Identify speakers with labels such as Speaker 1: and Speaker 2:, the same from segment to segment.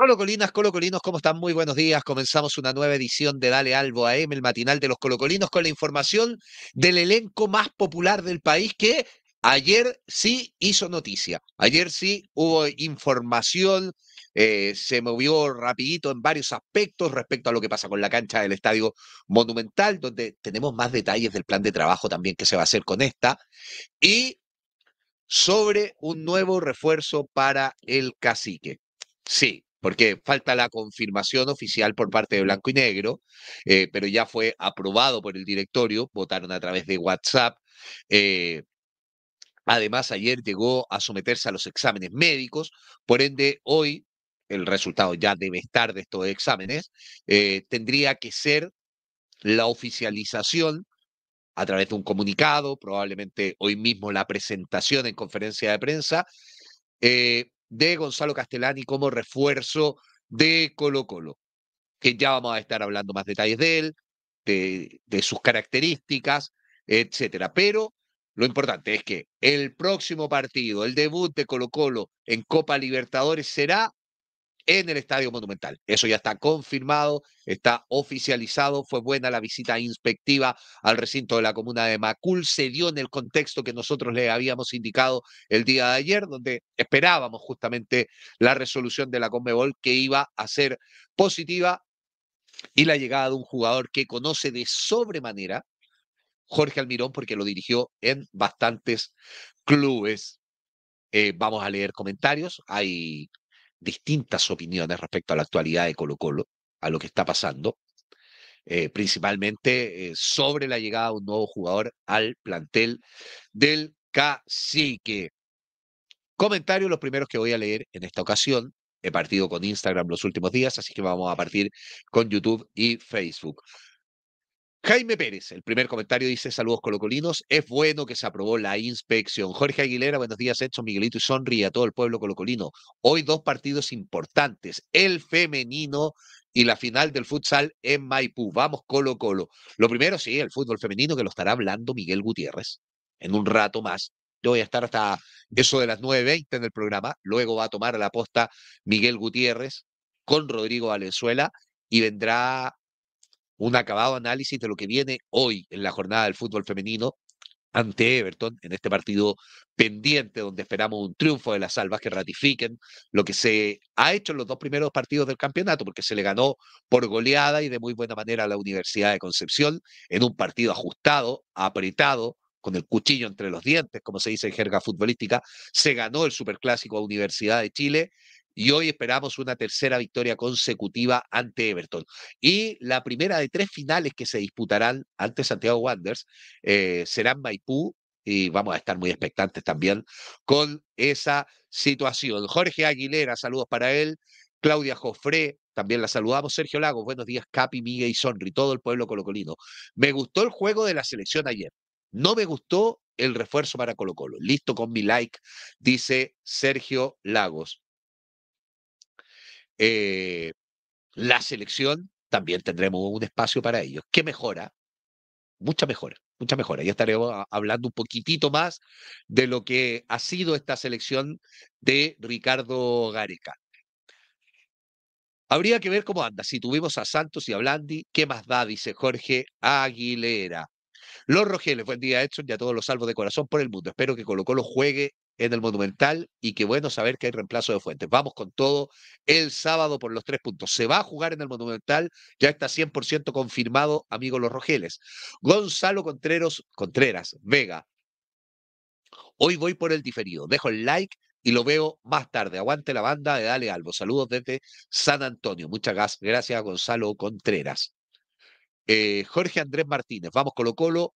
Speaker 1: Colo colocolinos, ¿cómo están? Muy buenos días. Comenzamos una nueva edición de Dale Albo M, el matinal de los colocolinos, con la información del elenco más popular del país que ayer sí hizo noticia. Ayer sí hubo información, eh, se movió rapidito en varios aspectos respecto a lo que pasa con la cancha del Estadio Monumental, donde tenemos más detalles del plan de trabajo también que se va a hacer con esta. Y sobre un nuevo refuerzo para el cacique. Sí, porque falta la confirmación oficial por parte de Blanco y Negro, eh, pero ya fue aprobado por el directorio, votaron a través de WhatsApp. Eh, además, ayer llegó a someterse a los exámenes médicos, por ende, hoy el resultado ya debe estar de estos exámenes, eh, tendría que ser la oficialización a través de un comunicado, probablemente hoy mismo la presentación en conferencia de prensa, de Gonzalo Castellani como refuerzo de Colo Colo, que ya vamos a estar hablando más detalles de él, de, de sus características, etcétera. Pero lo importante es que el próximo partido, el debut de Colo Colo en Copa Libertadores será en el Estadio Monumental. Eso ya está confirmado, está oficializado. Fue buena la visita inspectiva al recinto de la comuna de Macul. Se dio en el contexto que nosotros le habíamos indicado el día de ayer, donde esperábamos justamente la resolución de la Conmebol que iba a ser positiva y la llegada de un jugador que conoce de sobremanera Jorge Almirón porque lo dirigió en bastantes clubes. Eh, vamos a leer comentarios. Hay distintas opiniones respecto a la actualidad de Colo Colo, a lo que está pasando, eh, principalmente eh, sobre la llegada de un nuevo jugador al plantel del cacique. Comentarios, los primeros que voy a leer en esta ocasión. He partido con Instagram los últimos días, así que vamos a partir con YouTube y Facebook. Jaime Pérez, el primer comentario dice: Saludos colocolinos, es bueno que se aprobó la inspección. Jorge Aguilera, buenos días, Edson, Miguelito y Sonri a todo el pueblo colocolino. Hoy dos partidos importantes: el femenino y la final del futsal en Maipú. Vamos, Colo Colo. Lo primero, sí, el fútbol femenino que lo estará hablando Miguel Gutiérrez en un rato más. Yo voy a estar hasta eso de las 9.20 en el programa. Luego va a tomar la posta Miguel Gutiérrez con Rodrigo Valenzuela y vendrá un acabado análisis de lo que viene hoy en la jornada del fútbol femenino ante Everton en este partido pendiente donde esperamos un triunfo de las salvas que ratifiquen lo que se ha hecho en los dos primeros partidos del campeonato, porque se le ganó por goleada y de muy buena manera a la Universidad de Concepción en un partido ajustado, apretado, con el cuchillo entre los dientes, como se dice en jerga futbolística, se ganó el Superclásico a Universidad de Chile y hoy esperamos una tercera victoria consecutiva ante Everton. Y la primera de tres finales que se disputarán ante Santiago Wanderers será eh, serán Maipú, y vamos a estar muy expectantes también con esa situación. Jorge Aguilera, saludos para él. Claudia Jofré, también la saludamos. Sergio Lagos, buenos días, Capi, Miguel y Sonri, todo el pueblo colocolino. Me gustó el juego de la selección ayer. No me gustó el refuerzo para Colo Colo. Listo con mi like, dice Sergio Lagos. Eh, la selección, también tendremos un espacio para ellos. ¿Qué mejora? Mucha mejora, mucha mejora. Ya estaremos hablando un poquitito más de lo que ha sido esta selección de Ricardo Gareca. Habría que ver cómo anda. Si tuvimos a Santos y a Blandi, ¿qué más da? Dice Jorge Aguilera. Los Rogeles, buen día, Edson, y a todos los salvos de corazón por el mundo. Espero que Colo Colo juegue en el Monumental y qué bueno saber que hay reemplazo de Fuentes. Vamos con todo el sábado por los tres puntos. Se va a jugar en el Monumental, ya está 100% confirmado, amigo Los Rogeles. Gonzalo Contreras, Vega. Hoy voy por el diferido. Dejo el like y lo veo más tarde. Aguante la banda de Dale Albo. Saludos desde San Antonio. Muchas gracias Gonzalo Contreras. Eh, Jorge Andrés Martínez, vamos Colo Colo,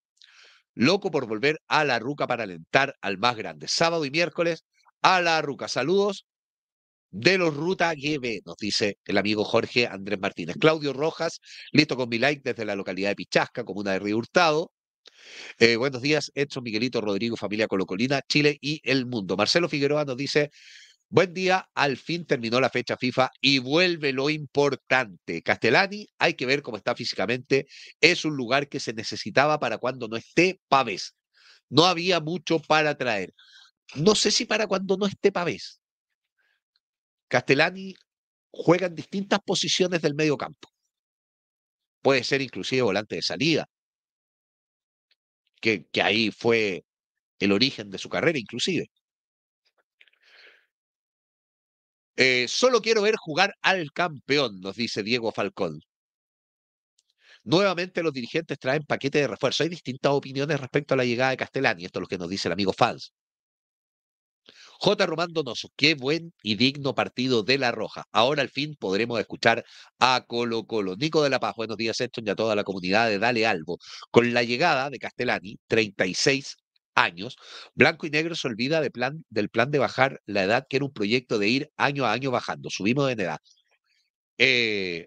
Speaker 1: Loco por volver a la ruca para alentar al más grande. Sábado y miércoles a la ruca. Saludos de los Ruta GB, nos dice el amigo Jorge Andrés Martínez. Claudio Rojas, listo con mi like desde la localidad de Pichasca, comuna de Río Hurtado. Eh, buenos días, Edson Miguelito Rodrigo, familia Colocolina, Chile y el mundo. Marcelo Figueroa nos dice: Buen día, al fin terminó la fecha FIFA y vuelve lo importante. Castellani, hay que ver cómo está físicamente, es un lugar que se necesitaba para cuando no esté Pavés. No había mucho para traer. No sé si para cuando no esté Pavés. Castellani juega en distintas posiciones del medio campo. Puede ser inclusive volante de salida, que, que ahí fue el origen de su carrera inclusive. Eh, solo quiero ver jugar al campeón, nos dice Diego Falcón. Nuevamente los dirigentes traen paquete de refuerzo. Hay distintas opiniones respecto a la llegada de Castellani. Esto es lo que nos dice el amigo Fans. J. Román Donoso, qué buen y digno partido de La Roja. Ahora al fin podremos escuchar a Colo Colo. Nico de la Paz, buenos días, sexto y a toda la comunidad de Dale Albo. Con la llegada de Castellani, 36 años, Blanco y Negro se olvida del plan de bajar la edad, que era un proyecto de ir año a año bajando, subimos en edad. Eh,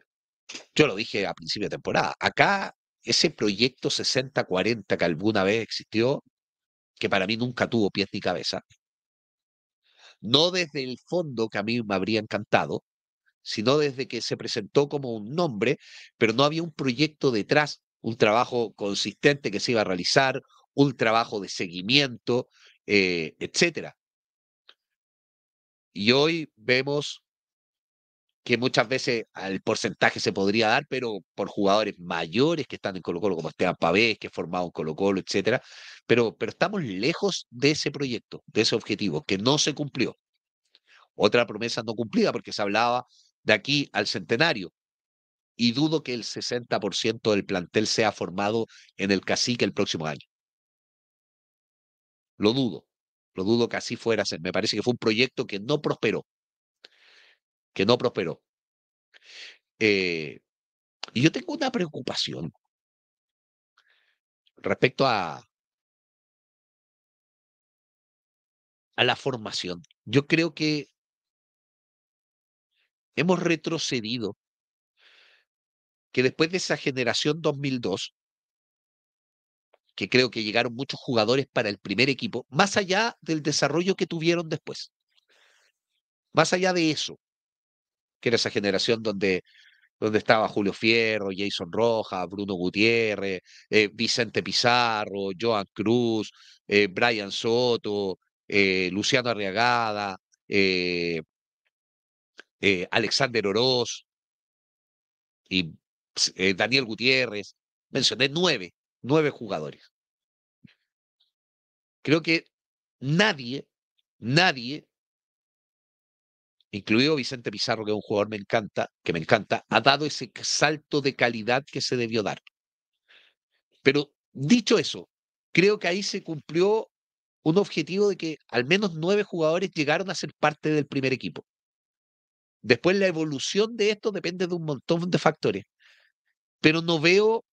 Speaker 1: yo lo dije a principio de temporada, acá ese proyecto 60-40 que alguna vez existió, que para mí nunca tuvo pies ni cabeza, no desde el fondo que a mí me habría encantado, sino desde que se presentó como un nombre, pero no había un proyecto detrás, un trabajo consistente que se iba a realizar, un trabajo de seguimiento, eh, etcétera. Y hoy vemos que muchas veces el porcentaje se podría dar, pero por jugadores mayores que están en Colo Colo, como Esteban Pavés, que es formado en Colo Colo, etc. Pero, pero estamos lejos de ese proyecto, de ese objetivo, que no se cumplió. Otra promesa no cumplida, porque se hablaba de aquí al centenario. Y dudo que el 60% del plantel sea formado en el cacique el próximo año. Lo dudo, lo dudo que así fuera. Me parece que fue un proyecto que no prosperó, que no prosperó. Eh, y yo tengo una preocupación
Speaker 2: respecto a, a
Speaker 1: la formación. Yo creo que hemos retrocedido, que después de esa generación 2002, que creo que llegaron muchos jugadores para el primer equipo, más allá del desarrollo que tuvieron después. Más allá de eso, que era esa generación donde, donde estaba Julio Fierro, Jason Rojas, Bruno Gutiérrez, eh, Vicente Pizarro, Joan Cruz, eh, Brian Soto, eh, Luciano Arriagada, Alexander Oroz y Daniel Gutiérrez. Mencioné nueve nueve jugadores. Creo que nadie, nadie, incluido Vicente Pizarro, que es un jugador me encanta, que me encanta, ha dado ese salto de calidad que se debió dar. Pero dicho eso, creo que ahí se cumplió un objetivo de que al menos nueve jugadores llegaron a ser parte del primer equipo. Después la evolución de esto depende de un montón de factores, pero no veo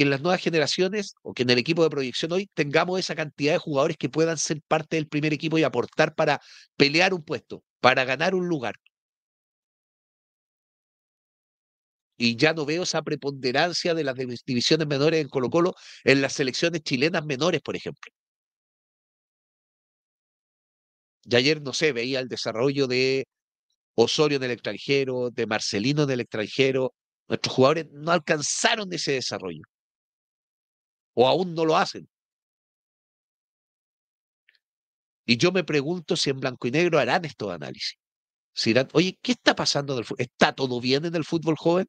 Speaker 1: que en las nuevas generaciones o que en el equipo de proyección hoy tengamos esa cantidad de jugadores que puedan ser parte del primer equipo y aportar para pelear un puesto, para ganar un lugar. Y ya no veo esa preponderancia de las divisiones menores en Colo Colo en las selecciones chilenas menores, por ejemplo. Ya ayer, no sé, veía el desarrollo de Osorio en el extranjero, de Marcelino en el extranjero. Nuestros jugadores no alcanzaron ese desarrollo o aún no lo hacen. Y yo me pregunto si en blanco y negro harán estos análisis. Si oye, ¿qué está pasando en fútbol? ¿Está todo bien en el fútbol joven?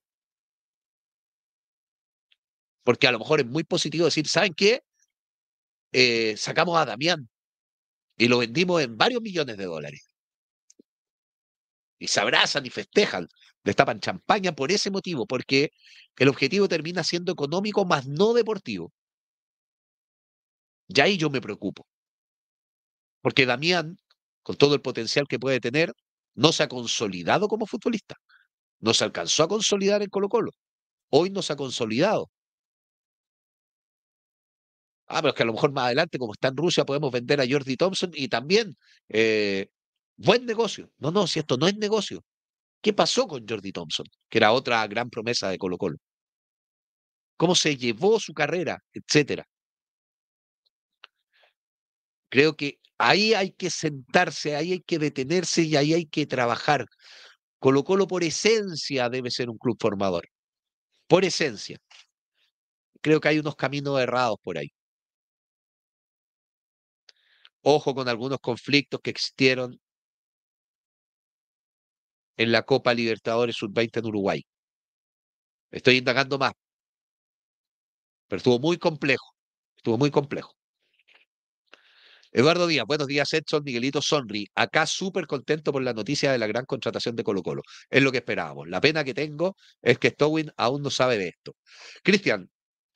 Speaker 1: Porque a lo mejor es muy positivo decir, ¿saben qué? Eh, sacamos a Damián y lo vendimos en varios millones de dólares. Y se abrazan y festejan, destapan champaña por ese motivo, porque el objetivo termina siendo económico más no deportivo. Y ahí yo me preocupo. Porque Damián, con todo el potencial que puede tener, no se ha consolidado como futbolista. No se alcanzó a consolidar en Colo Colo. Hoy no se ha consolidado. Ah, pero es que a lo mejor más adelante, como está en Rusia, podemos vender a Jordi Thompson y también eh, buen negocio. No, no, si esto no es negocio. ¿Qué pasó con Jordi Thompson, que era otra gran promesa de Colo Colo? ¿Cómo se llevó su carrera, etcétera? Creo que ahí hay que sentarse, ahí hay que detenerse y ahí hay que trabajar. Colo Colo por esencia debe ser un club formador. Por esencia. Creo que hay unos caminos errados por ahí. Ojo con algunos conflictos que existieron en la Copa Libertadores Sub-20 en Uruguay. Estoy indagando más, pero estuvo muy complejo, estuvo muy complejo. Eduardo Díaz, buenos días, Edson, Miguelito Sonri. Acá súper contento por la noticia de la gran contratación de Colo Colo. Es lo que esperábamos. La pena que tengo es que Stowin aún no sabe de esto. Cristian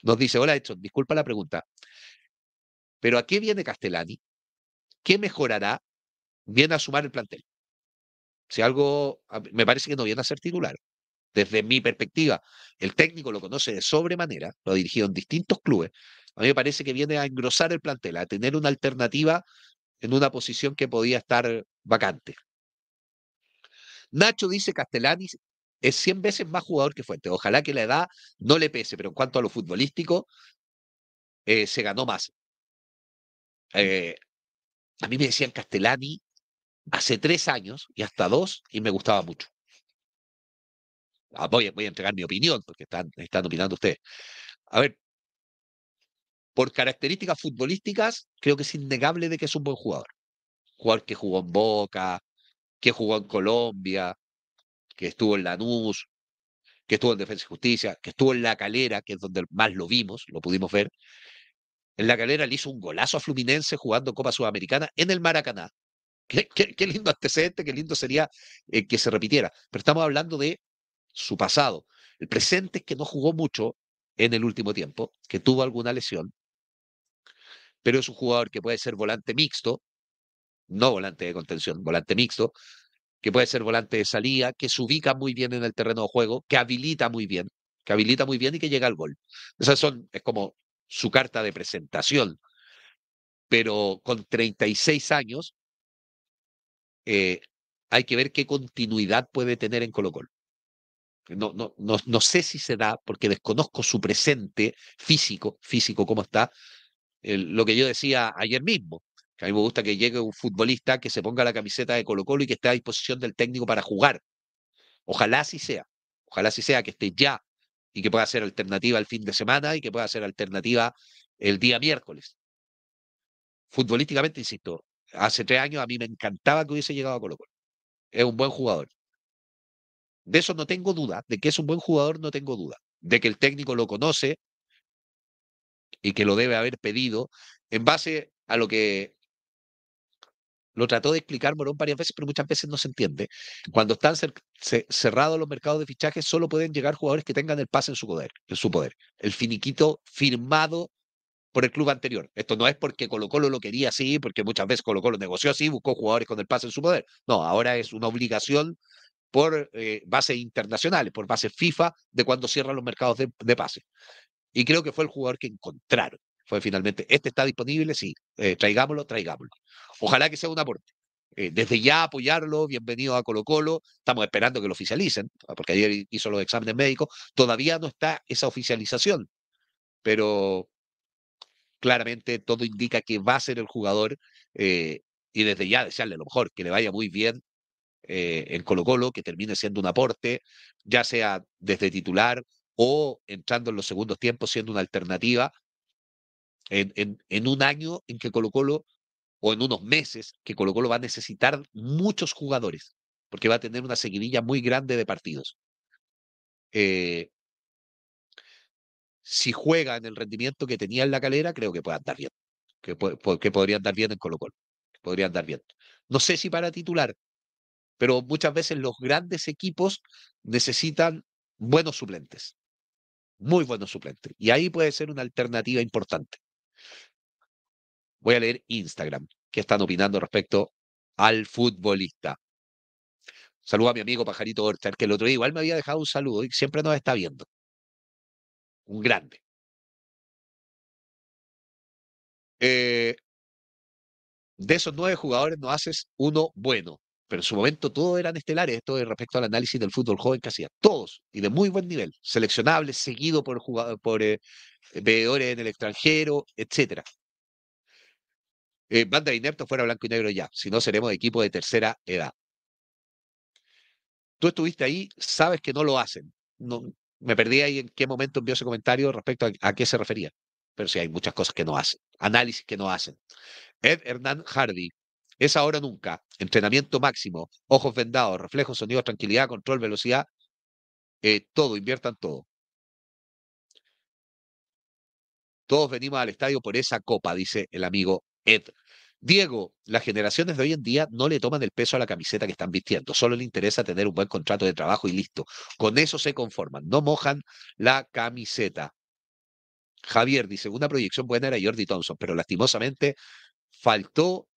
Speaker 1: nos dice, hola Edson, disculpa la pregunta. ¿Pero a qué viene Castellani? ¿Qué mejorará? Viene a sumar el plantel. Si algo, me parece que no viene a ser titular. Desde mi perspectiva, el técnico lo conoce de sobremanera, lo ha dirigido en distintos clubes, a mí me parece que viene a engrosar el plantel, a tener una alternativa en una posición que podía estar vacante. Nacho dice Castellani es 100 veces más jugador que Fuente Ojalá que la edad no le pese, pero en cuanto a lo futbolístico, eh, se ganó más. Eh, a mí me decían Castellani hace tres años y hasta dos, y me gustaba mucho. Ah, voy, voy, a entregar mi opinión, porque están, están opinando ustedes. A ver, por características futbolísticas, creo que es innegable de que es un buen jugador. Jugar que jugó en Boca, que jugó en Colombia, que estuvo en Lanús, que estuvo en Defensa y Justicia, que estuvo en La Calera, que es donde más lo vimos, lo pudimos ver. En La Calera le hizo un golazo a Fluminense jugando Copa Sudamericana en el Maracaná. Qué, lindo antecedente, qué lindo sería eh, que se repitiera. Pero estamos hablando de su pasado. El presente es que no jugó mucho en el último tiempo, que tuvo alguna lesión, pero es un jugador que puede ser volante mixto, no volante de contención, volante mixto, que puede ser volante de salida, que se ubica muy bien en el terreno de juego, que habilita muy bien, que habilita muy bien y que llega al gol. Esas son, es como su carta de presentación. Pero con 36 años, eh, hay que ver qué continuidad puede tener en Colo Colo. No, no, no, no sé si se da, porque desconozco su presente físico, físico cómo está, lo que yo decía ayer mismo. Que a mí me gusta que llegue un futbolista que se ponga la camiseta de Colo Colo y que esté a disposición del técnico para jugar. Ojalá así sea. Ojalá así sea que esté ya y que pueda ser alternativa el fin de semana y que pueda ser alternativa el día miércoles. Futbolísticamente, insisto, hace tres años a mí me encantaba que hubiese llegado a Colo Colo. Es un buen jugador. De eso no tengo duda, de que es un buen jugador no tengo duda. De que el técnico lo conoce, y que lo debe haber pedido, en base a lo que lo trató de explicar Morón varias veces, pero muchas veces no se entiende. Cuando están cerrados los mercados de fichajes, solo pueden llegar jugadores que tengan el pase en su poder, en su poder. El finiquito firmado por el club anterior. Esto no es porque Colo Colo lo quería así, porque muchas veces Colo Colo negoció así, buscó jugadores con el pase en su poder. No, ahora es una obligación por eh, bases internacionales, por bases FIFA, de cuando cierran los mercados de, de pase. Y creo que fue el jugador que encontraron. Fue finalmente, este está disponible, sí, eh, traigámoslo, traigámoslo. Ojalá que sea un aporte. Eh, desde ya apoyarlo, bienvenido a Colo Colo, estamos esperando que lo oficialicen, ah, porque ayer hizo los exámenes médicos, todavía no está esa oficialización, pero claramente todo indica que va a ser el jugador eh, y desde ya desearle lo mejor, que le vaya muy bien eh, en Colo Colo, que termine siendo un aporte, ya sea desde titular o entrando en los segundos tiempos siendo una alternativa en, en, un año en que Colo Colo o en unos meses que Colo Colo va a necesitar muchos jugadores porque va a tener una seguidilla muy grande de partidos. Eh, si juega en el rendimiento que tenía en la calera, creo que puede andar bien, que, que podría andar bien en Colo Colo, podría andar bien. No sé si para titular, pero muchas veces los grandes equipos necesitan buenos suplentes muy buenos suplentes. Y ahí puede ser una alternativa importante. Voy a leer Instagram, que están opinando respecto al futbolista. Saludo a mi amigo Pajarito Orchard, que el otro día
Speaker 2: igual me había dejado un saludo y siempre nos está viendo. Un grande. Eh, de esos nueve jugadores
Speaker 1: no haces uno bueno pero en su momento todos eran estelares, esto respecto al análisis del fútbol joven que hacía, todos, y de muy buen nivel, seleccionable seguido por, eh, veedores en el extranjero, etc. Eh, banda de fuera blanco y negro ya, si no seremos equipo de tercera edad. Tú estuviste ahí, sabes que no lo hacen. No, me perdí ahí en qué momento envió ese comentario respecto a, a qué se refería, pero sí hay muchas cosas que no hacen, análisis que no hacen. Ed Hernán Hardy, es ahora nunca. Entrenamiento máximo, ojos vendados, reflejos, sonidos, tranquilidad, control, velocidad. Eh, todo, inviertan todo. Todos venimos al estadio por esa copa, dice el amigo Ed. Diego, las generaciones de hoy en día no le toman el peso a la camiseta que están vistiendo, solo le interesa tener un buen contrato de trabajo y listo. Con eso se conforman, no mojan la camiseta. Javier dice, una proyección buena era Jordi Thompson, pero lastimosamente faltó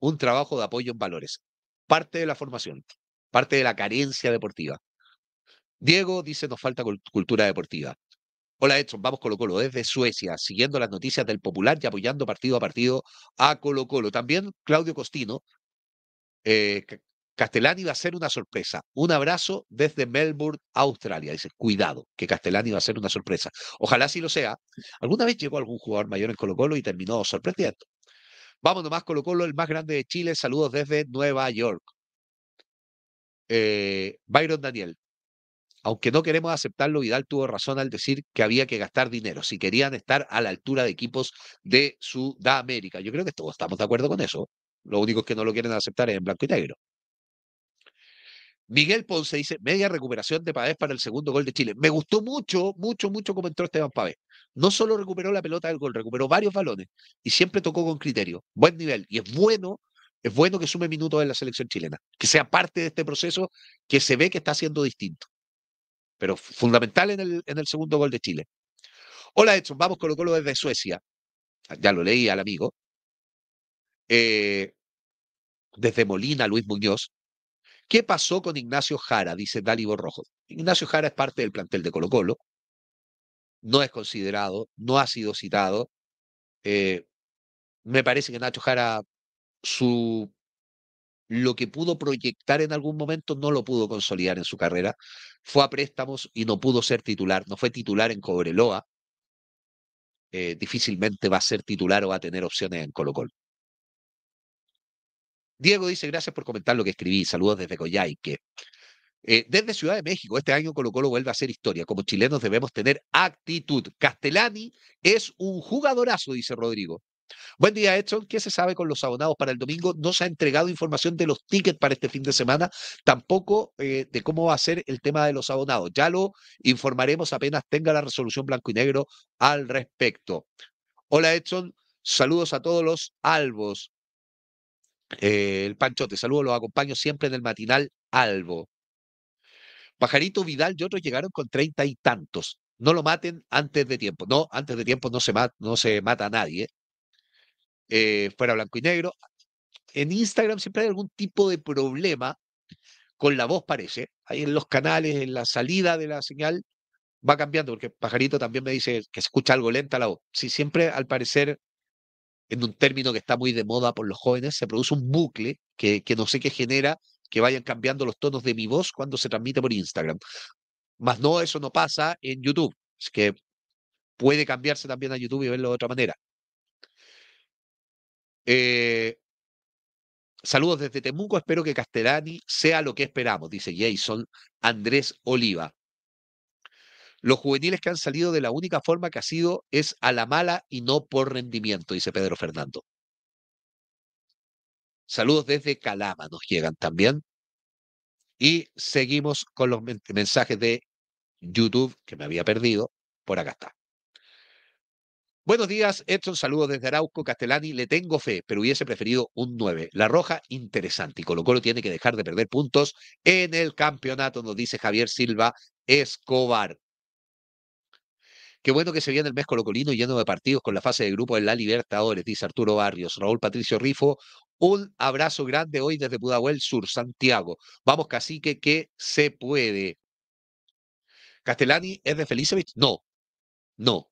Speaker 1: un trabajo de apoyo en valores, parte de la formación, parte de la carencia deportiva. Diego dice, nos falta cultura deportiva. Hola Edson, vamos Colo Colo desde Suecia, siguiendo las noticias del Popular y apoyando partido a partido a Colo Colo. También Claudio Costino, eh, Castellani va a ser una sorpresa. Un abrazo desde Melbourne, Australia. Dice, cuidado, que Castellani va a ser una sorpresa. Ojalá sí lo sea. Alguna vez llegó algún jugador mayor en Colo Colo y terminó sorprendiendo. Vamos nomás, Colo Colo, el más grande de Chile. Saludos desde Nueva York. Eh, Byron Daniel. Aunque no queremos aceptarlo, Vidal tuvo razón al decir que había que gastar dinero si querían estar a la altura de equipos de Sudamérica. Yo creo que todos estamos de acuerdo con eso. Lo único que no lo quieren aceptar es en blanco y negro. Miguel Ponce dice, media recuperación de Pavés para el segundo gol de Chile. Me gustó mucho, mucho, mucho cómo entró Esteban Pavés. No solo recuperó la pelota del gol, recuperó varios balones y siempre tocó con criterio. Buen nivel. Y es bueno, es bueno que sume minutos en la selección chilena, que sea parte de este proceso que se ve que está siendo distinto. Pero fundamental en el, segundo gol de Chile. Hola Edson, vamos con los Colo desde Suecia. Ya lo leí al amigo. Eh, desde Molina, Luis Muñoz. ¿Qué pasó con Ignacio Jara? Dice Dalibor Rojo. Ignacio Jara es parte del plantel de Colo Colo, no es considerado, no ha sido citado. Eh, me parece que Nacho Jara, su, lo que pudo proyectar en algún momento no lo pudo consolidar en su carrera. Fue a préstamos y no pudo ser titular, no fue titular en Cobreloa. Eh, difícilmente va a ser titular o va a tener opciones en Colo Colo. Diego dice, gracias por comentar lo que escribí. Saludos desde Coyhaique. Eh, desde Ciudad de México, este año Colo Colo vuelve a ser historia. Como chilenos debemos tener actitud. Castellani es un jugadorazo, dice Rodrigo. Buen día, Edson. ¿Qué se sabe con los abonados para el domingo? No se ha entregado información de los tickets para este fin de semana, tampoco eh, de cómo va a ser el tema de los abonados. Ya lo informaremos apenas tenga la resolución blanco y negro al respecto. Hola, Edson. Saludos a todos los albos. Eh, el Pancho, te saludo, los acompaño siempre en el matinal Albo. Pajarito Vidal y otros llegaron con treinta y tantos. No lo maten antes de tiempo. No, antes de tiempo no se, mata, no se mata a nadie. ¿eh? Eh, fuera blanco y negro. En Instagram siempre hay algún tipo de problema con la voz, parece. Ahí en los canales, en la salida de la señal, va cambiando, porque Pajarito también me dice que se escucha algo lenta la voz. Sí, siempre al parecer en un término que está muy de moda por los jóvenes, se produce un bucle que, no sé qué genera, que vayan cambiando los tonos de mi voz cuando se transmite por Instagram. Más no, eso no pasa en YouTube. Es que puede cambiarse también a YouTube y verlo de otra manera. Eh, saludos desde Temuco, espero que Casterani sea lo que esperamos, dice Jason Andrés Oliva. Los juveniles que han salido de la única forma que ha sido es a la mala y no por rendimiento, dice Pedro Fernando. Saludos desde Calama nos llegan también. Y seguimos con los mensajes de YouTube que me había perdido. Por acá está. Buenos días, Edson. Saludos desde Arauco, Castellani. Le tengo fe, pero hubiese preferido un 9. La Roja, interesante. Y Colo Colo tiene que dejar de perder puntos en el campeonato, nos dice Javier Silva Escobar. Qué bueno que se viene el mes colocolino lleno de partidos con la fase de grupo en la Libertadores, dice Arturo Barrios. Raúl Patricio Rifo, un abrazo grande hoy desde Pudahuel Sur, Santiago. Vamos, cacique, que se puede. ¿Castellani es de Felicevich? No, no.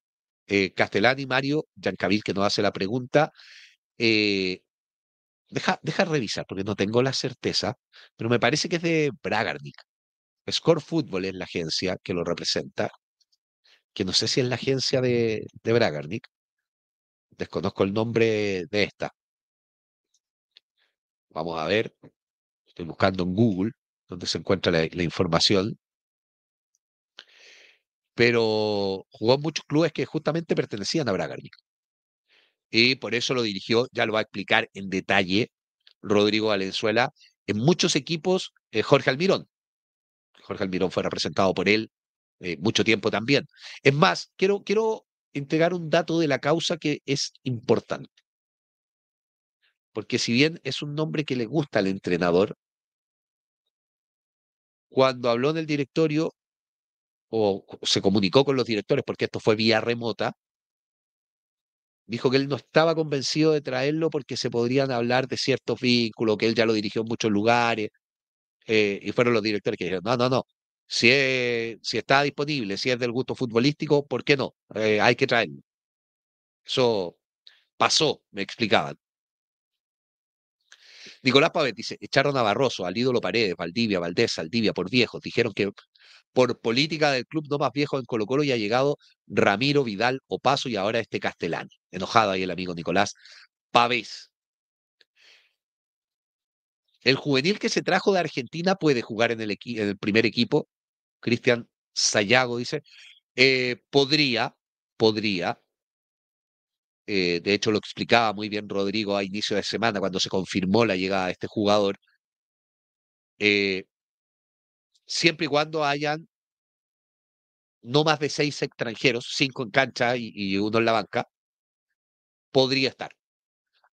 Speaker 1: Eh, Castellani, Mario, Yancavil, que nos hace la pregunta. Eh, deja, revisar, porque no tengo la certeza, pero me parece que es de Bragarnik. Score Football es la agencia que lo representa que no sé si es la agencia de, de Bragarnik. Desconozco el nombre de esta. Vamos a ver. Estoy buscando en Google donde se encuentra la, información. Pero jugó en muchos clubes que justamente pertenecían a Bragarnik. Y por eso lo dirigió, ya lo va a explicar en detalle Rodrigo Valenzuela, en muchos equipos eh, Jorge Almirón. Jorge Almirón fue representado por él eh, mucho tiempo también. Es más, quiero, quiero entregar un dato de la causa que es importante. Porque si bien es un nombre que le gusta al entrenador, cuando habló en el directorio o se comunicó con los directores, porque esto fue vía remota, dijo que él no estaba convencido de traerlo porque se podrían hablar de ciertos vínculos, que él ya lo dirigió en muchos lugares, eh, y fueron los directores que dijeron, no, no, no, si, si está disponible, si es del gusto futbolístico, ¿por qué no? Eh, hay que traerlo. Eso pasó, me explicaban. Nicolás Pavet dice, echaron a Barroso, al ídolo Paredes, Valdivia, Valdés, Saldivia, por viejos. Dijeron que por política del club no más viejo en Colo Colo y ha llegado Ramiro, Vidal, Opaso y ahora este Castellani. Enojado ahí el amigo Nicolás Pavés. El juvenil que se trajo de Argentina puede jugar en el primer equipo Cristian Sayago dice, eh, podría, podría, eh, de hecho lo explicaba muy bien Rodrigo a inicio de semana cuando se confirmó la llegada de este jugador, eh, siempre y cuando hayan no más de seis extranjeros, cinco en cancha y, y uno en la banca, podría estar.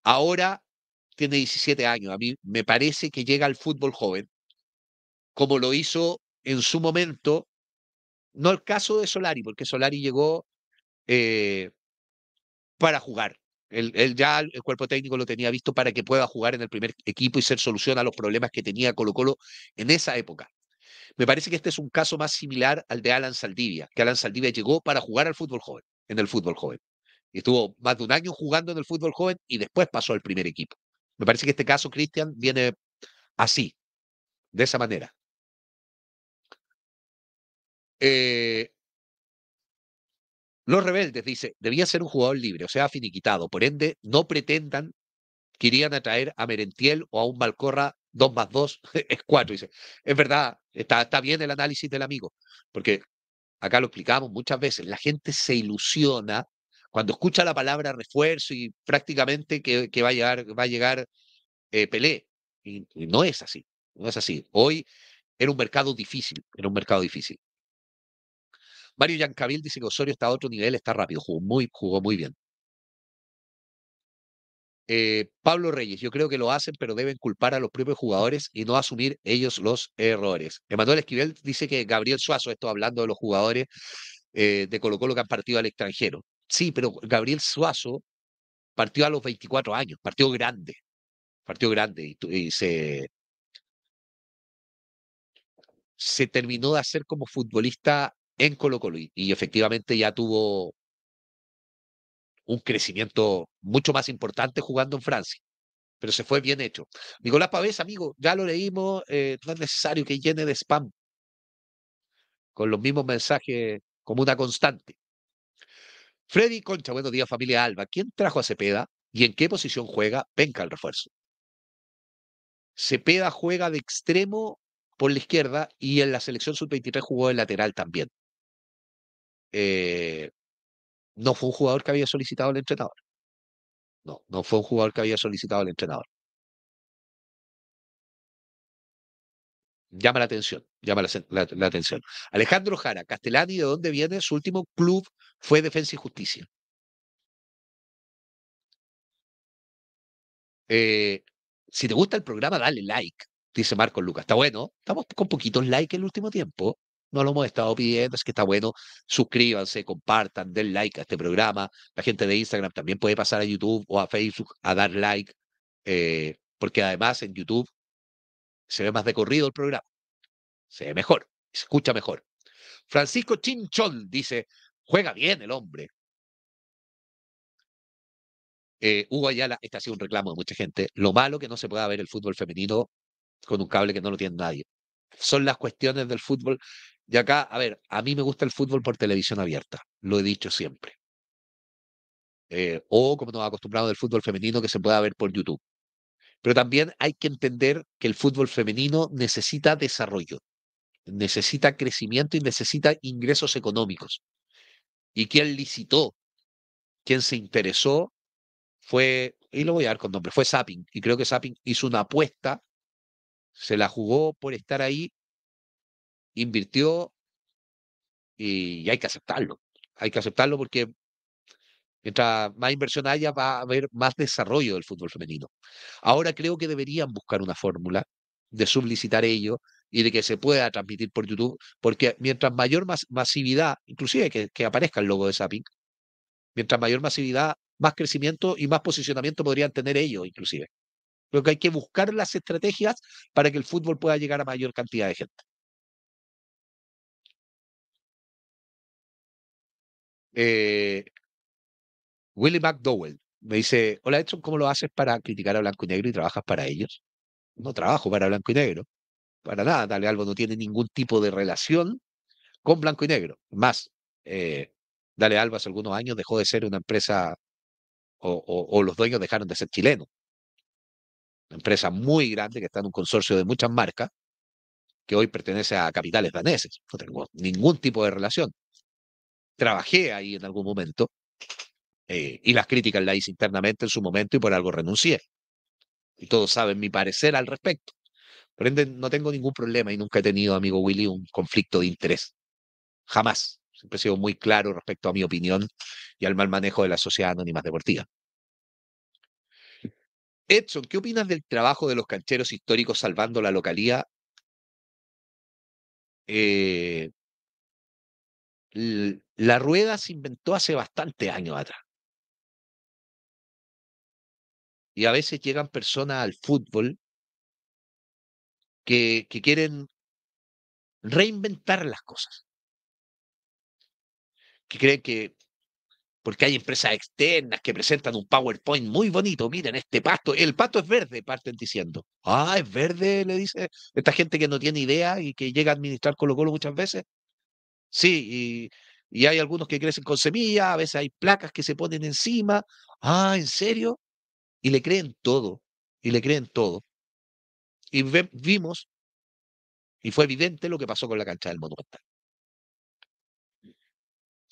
Speaker 1: Ahora tiene 17 años, a mí me parece que llega al fútbol joven, como lo hizo en su momento, no el caso de Solari, porque Solari llegó eh, para jugar. Él, ya el cuerpo técnico lo tenía visto para que pueda jugar en el primer equipo y ser solución a los problemas que tenía Colo Colo en esa época. Me parece que este es un caso más similar al de Alan Saldivia, que Alan Saldivia llegó para jugar al fútbol joven, en el fútbol joven. Y estuvo más de un año jugando en el fútbol joven y después pasó al primer equipo. Me parece que este caso, Cristian, viene así, de esa manera. Eh, los rebeldes, dice, debía ser un jugador libre, o sea, finiquitado. Por ende, no pretendan que irían a a Merentiel o a un Malcorra 2 más 2 es 4. Dice, es verdad, está, está bien el análisis del amigo, porque acá lo explicamos muchas veces, la gente se ilusiona cuando escucha la palabra refuerzo y prácticamente que, va a llegar, va a llegar eh, Pelé. Y, y no es así, no es así. Hoy era un mercado difícil, era un mercado difícil. Mario Yancabil dice que Osorio está a otro nivel, está rápido, jugó muy, jugó muy bien. Eh, Pablo Reyes, yo creo que lo hacen, pero deben culpar a los propios jugadores y no asumir ellos los errores. Emanuel Esquivel dice que Gabriel Suazo, esto hablando de los jugadores eh, de Colo Colo que han partido al extranjero. Sí, pero Gabriel Suazo partió a los 24 años, partió grande, partió grande y, y se, se terminó de hacer como futbolista en Colo Colo. Y, efectivamente ya tuvo un crecimiento mucho más importante jugando en Francia. Pero se fue bien hecho. Nicolás Pavés, amigo, ya lo leímos. Eh, no es necesario que llene de spam con los mismos mensajes como una constante. Freddy Concha, buenos días, familia Alba. ¿Quién trajo a Cepeda y en qué posición juega? Venga el refuerzo. Cepeda juega de extremo por la izquierda y en la selección sub-23 jugó de lateral también. Eh, no fue un jugador que había solicitado el entrenador. No, no fue un jugador que había solicitado el entrenador. Llama la atención, llama la, atención. Alejandro Jara, Castellani, ¿de dónde viene? Su último club fue Defensa y Justicia. Eh, si te gusta el programa, dale like, dice Marcos Lucas. Está bueno, estamos con poquitos likes el último tiempo no lo hemos estado pidiendo, es que está bueno. Suscríbanse, compartan, den like a este programa. La gente de Instagram también puede pasar a YouTube o a Facebook a dar like, eh, porque además en YouTube se ve más de corrido el programa. Se ve mejor, se escucha mejor. Francisco Chinchón dice, juega bien el hombre. Eh, Hugo Ayala, este ha sido un reclamo de mucha gente. Lo malo que no se pueda ver el fútbol femenino con un cable que no lo tiene nadie. Son las cuestiones del fútbol y acá, a ver, a mí me gusta el fútbol por televisión abierta, lo he dicho siempre. Eh, o como nos acostumbramos del fútbol femenino que se pueda ver por YouTube. Pero también hay que entender que el fútbol femenino necesita desarrollo, necesita crecimiento y necesita ingresos económicos. Y quien licitó, quien se interesó, fue, y lo voy a dar con nombre, fue Sapping. Y creo que Sapping hizo una apuesta, se la jugó por estar ahí invirtió y, hay que aceptarlo. Hay que aceptarlo porque mientras más inversión haya, va a haber más desarrollo del fútbol femenino. Ahora creo que deberían buscar una fórmula de sublicitar ello y de que se pueda transmitir por YouTube, porque mientras mayor masividad, inclusive que, aparezca el logo de Sapping, mientras mayor masividad, más crecimiento y más posicionamiento podrían tener ellos, inclusive. Creo que hay que buscar las estrategias para que el fútbol pueda llegar a mayor cantidad de gente.
Speaker 2: Willy eh,
Speaker 1: Willie McDowell me dice, hola Edson, ¿cómo lo haces para criticar a Blanco y Negro y trabajas para ellos? No trabajo para Blanco y Negro, para nada, Dale Albo no tiene ningún tipo de relación con Blanco y Negro. Más, eh, Dale Albo hace algunos años dejó de ser una empresa o, o los dueños dejaron de ser chilenos. Una empresa muy grande que está en un consorcio de muchas marcas que hoy pertenece a capitales daneses. No tengo ningún tipo de relación trabajé ahí en algún momento eh, y las críticas las hice internamente en su momento y por algo renuncié. Y todos saben mi parecer al respecto. Por ende, no tengo ningún problema y nunca he tenido, amigo Willy, un conflicto de interés. Jamás. Siempre he sido muy claro respecto a mi opinión y al mal manejo de la sociedad anónima deportiva. Edson, ¿qué opinas del trabajo de los cancheros históricos salvando la localía? Eh, la rueda se inventó hace bastante años
Speaker 2: atrás. Y a veces llegan personas al fútbol que, quieren reinventar
Speaker 1: las cosas. Que creen que, porque hay empresas externas que presentan un PowerPoint muy bonito, miren este pato el pato es verde, parten diciendo. Ah, es verde, le dice esta gente que no tiene idea y que llega a administrar Colo Colo muchas veces. Sí, y, hay algunos que crecen con semillas, a veces hay placas que se ponen encima. Ah, ¿en serio? Y le creen todo, y le creen todo. Y vimos, y fue evidente lo que pasó con la cancha del Monumental.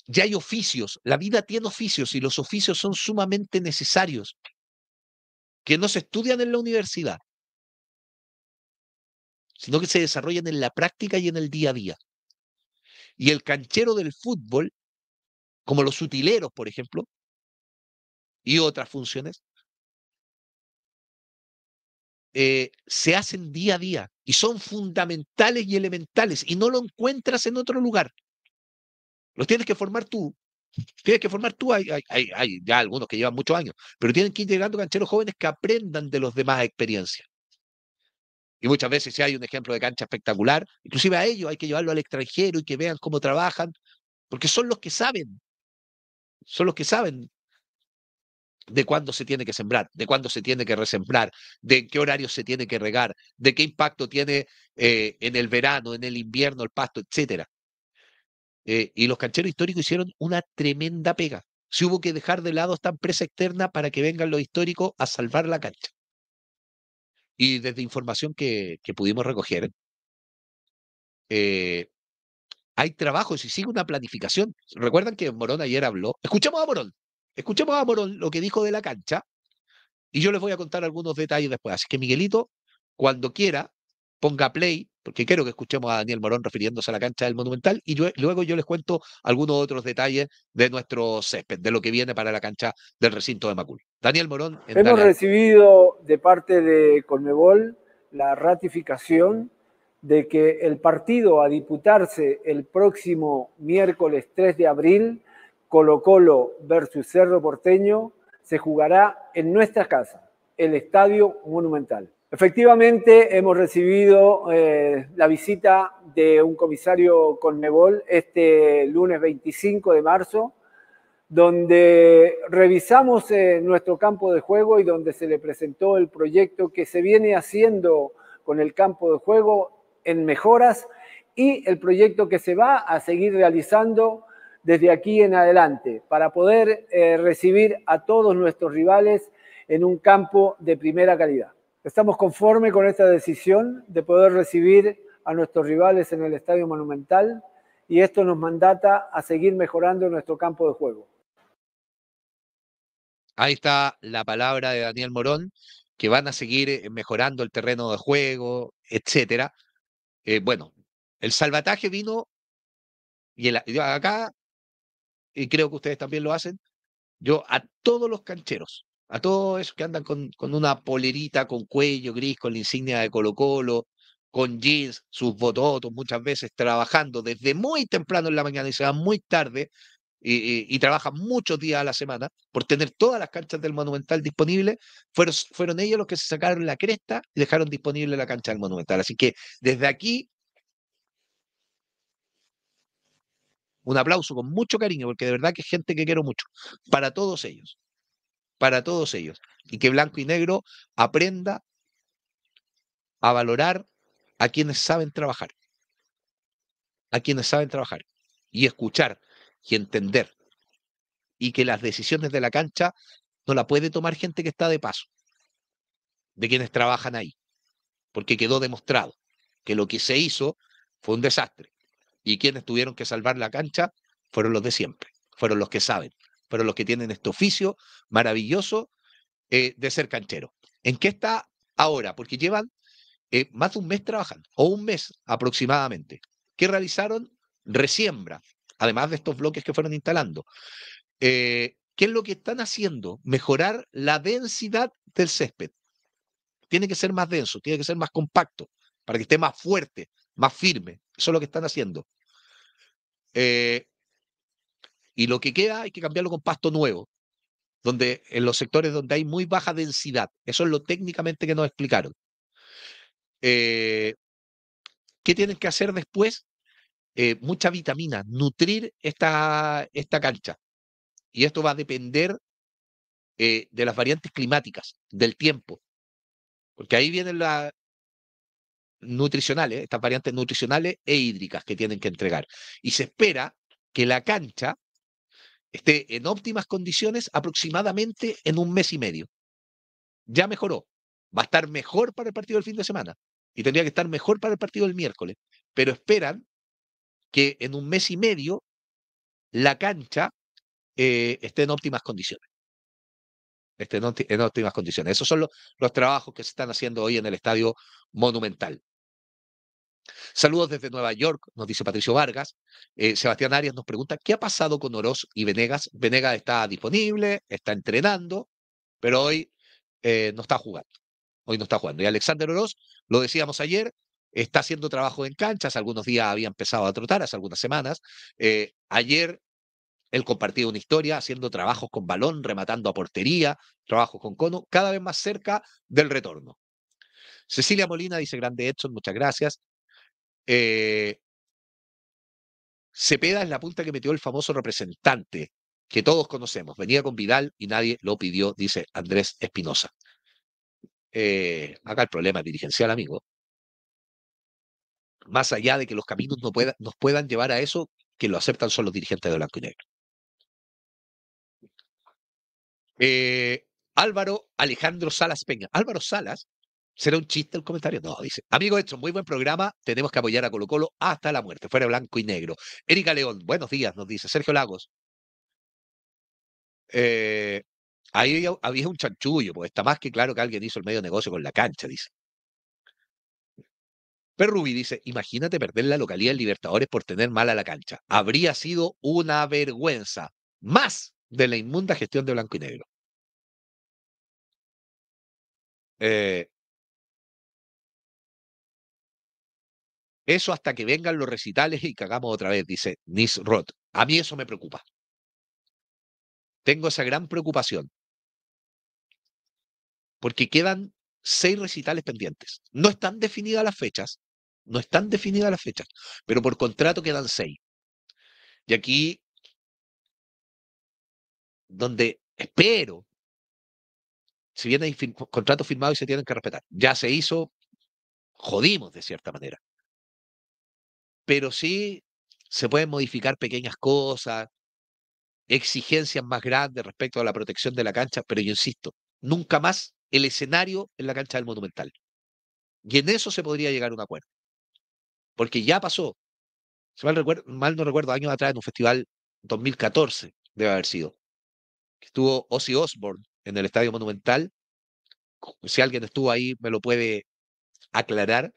Speaker 1: Ya hay oficios, la vida tiene oficios y los oficios son sumamente necesarios, que no se estudian en la universidad, sino que se desarrollan en la práctica y en el día a día. Y el canchero del fútbol, como los sutileros, por ejemplo, y otras funciones, eh, se hacen día a día y son fundamentales y elementales y no lo encuentras en otro lugar. Los tienes que formar tú. Tienes que formar tú. Hay, ya algunos que llevan muchos años, pero tienen que ir llegando cancheros jóvenes que aprendan de los demás experiencias. Y muchas veces si hay un ejemplo de cancha espectacular, inclusive a ellos hay que llevarlo al extranjero y que vean cómo trabajan, porque son los que saben, son los que saben de cuándo se tiene que sembrar, de cuándo se tiene que resembrar, de qué horario se tiene que regar, de qué impacto tiene eh, en el verano, en el invierno el pasto, etc. Eh, y los cancheros históricos hicieron una tremenda pega. Se hubo que dejar de lado esta empresa externa para que vengan los históricos a salvar la cancha. Y desde información que, pudimos recoger, eh, hay trabajos y sigue una planificación. Recuerdan que Morón ayer habló. Escuchemos a Morón. Escuchemos a Morón lo que dijo de la cancha. Y yo les voy a contar algunos detalles después. Así que Miguelito, cuando quiera, ponga play, porque quiero que escuchemos a Daniel Morón refiriéndose a la cancha del Monumental, y luego yo les cuento algunos otros detalles de nuestro césped, de lo que viene para la cancha del recinto de Macul. Daniel Morón. Hemos
Speaker 3: recibido de parte de Colmebol la ratificación de que el partido a diputarse el próximo miércoles 3 de abril, Colo Colo versus Cerro Porteño, se jugará en nuestra casa, el Estadio Monumental. Efectivamente, hemos recibido eh, la visita de un comisario con Nebol este lunes 25 de marzo, donde revisamos eh, nuestro campo de juego y donde se le presentó el proyecto que se viene haciendo con el campo de juego en mejoras y el proyecto que se va a seguir realizando desde aquí en adelante para poder eh, recibir a todos nuestros rivales en un campo de primera calidad. ¿Estamos conformes con esta decisión de poder recibir a nuestros rivales en el Estadio Monumental? Y esto nos mandata a seguir mejorando nuestro campo de juego.
Speaker 1: Ahí está la palabra de Daniel Morón, que van a seguir eh, mejorando el terreno de juego, etcétera. Eh, bueno, el salvataje vino y acá, y creo que ustedes también lo hacen, yo a todos los cancheros, a todos esos que andan con, una polerita con cuello gris, con la insignia de Colo Colo, con jeans, sus bototos, muchas veces trabajando desde muy temprano en la mañana y se van muy tarde y, trabajan muchos días a la semana por tener todas las canchas del Monumental disponibles, fueron, fueron ellos los que se sacaron la cresta y dejaron disponible la cancha del Monumental. Así que desde aquí, un aplauso con mucho cariño, porque de verdad que es gente que quiero mucho, para todos ellos para todos ellos. Y que Blanco y Negro aprenda a valorar a quienes saben trabajar. A quienes saben trabajar. Y escuchar y entender. Y que las decisiones de la cancha no la puede tomar gente que está de paso. De quienes trabajan ahí. Porque quedó demostrado que lo que se hizo fue un desastre. Y quienes tuvieron que salvar la cancha fueron los de siempre. Fueron los que saben pero los que tienen este oficio maravilloso eh, de ser canchero. ¿En qué está ahora? Porque llevan eh, más de un mes trabajando, o un mes aproximadamente. ¿Qué realizaron? Resiembra, además de estos bloques que fueron instalando. Eh, ¿Qué es lo que están haciendo? Mejorar la densidad del césped. Tiene que ser más denso, tiene que ser más compacto, para que esté más fuerte, más firme. Eso es lo que están haciendo. Y lo que queda hay que cambiarlo con pasto nuevo, donde en los sectores donde hay muy baja densidad. Eso es lo técnicamente que nos explicaron. Eh, ¿Qué tienen que hacer después? Eh, mucha vitamina, nutrir esta, esta cancha. Y esto va a depender eh, de las variantes climáticas, del tiempo. Porque ahí vienen las nutricionales, estas variantes nutricionales e hídricas que tienen que entregar. Y se espera que la cancha esté en óptimas condiciones aproximadamente en un mes y medio. Ya mejoró. Va a estar mejor para el partido del fin de semana y tendría que estar mejor para el partido del miércoles. Pero esperan que en un mes y medio la cancha eh, esté en óptimas condiciones. Esté en, óptimas condiciones. Esos son los trabajos que se están haciendo hoy en el Estadio Monumental. Saludos desde Nueva York, nos dice Patricio Vargas. Eh, Sebastián Arias nos pregunta, ¿qué ha pasado con Oroz y Venegas? Venegas está disponible, está entrenando, pero hoy eh, no está jugando. Hoy no está jugando. Y Alexander Oroz, lo decíamos ayer, está haciendo trabajo en canchas. Algunos días había empezado a trotar, hace algunas semanas. Eh, ayer él compartió una historia haciendo trabajos con balón, rematando a portería, trabajos con cono, cada vez más cerca del retorno. Cecilia Molina dice, grande Edson, muchas gracias. Eh, Cepeda es la punta que metió el famoso representante que todos conocemos. Venía con Vidal y nadie lo pidió, dice Andrés Espinosa. Eh, acá el problema dirigencial, amigo. Más allá de que los caminos no nos puedan llevar a eso, que lo aceptan son los dirigentes de Blanco y Negro. Eh, Álvaro Alejandro Salas Peña. Álvaro Salas ¿Será un chiste el comentario? No, dice. Amigo hecho, muy buen programa. Tenemos que apoyar a Colo Colo hasta la muerte. Fuera blanco y negro. Erika León, buenos días, nos dice. Sergio Lagos. Eh, ahí había un chanchullo, pues está más que claro que alguien hizo el medio negocio con la cancha, dice. Perrubi dice, imagínate perder la localidad en Libertadores por tener mal a la cancha. Habría sido una vergüenza. Más de la inmunda gestión de blanco y negro. Eh, Eso hasta que vengan los recitales y cagamos otra vez, dice Roth. A mí eso me preocupa. Tengo esa gran preocupación. Porque quedan seis recitales pendientes. No están definidas las fechas. No están definidas las fechas. Pero por contrato quedan seis. Y aquí, donde espero, si bien hay contratos firmados y se tienen que respetar, ya se hizo, jodimos de cierta manera pero sí se pueden modificar pequeñas cosas, exigencias más grandes respecto a la protección de la cancha, pero yo insisto, nunca más el escenario en la cancha del Monumental. Y en eso se podría llegar a un acuerdo. Porque ya pasó, si mal, mal no recuerdo, años atrás en un festival 2014, debe haber sido, que estuvo Ozzy Osbourne en el Estadio Monumental. Si alguien estuvo ahí, me lo puede aclarar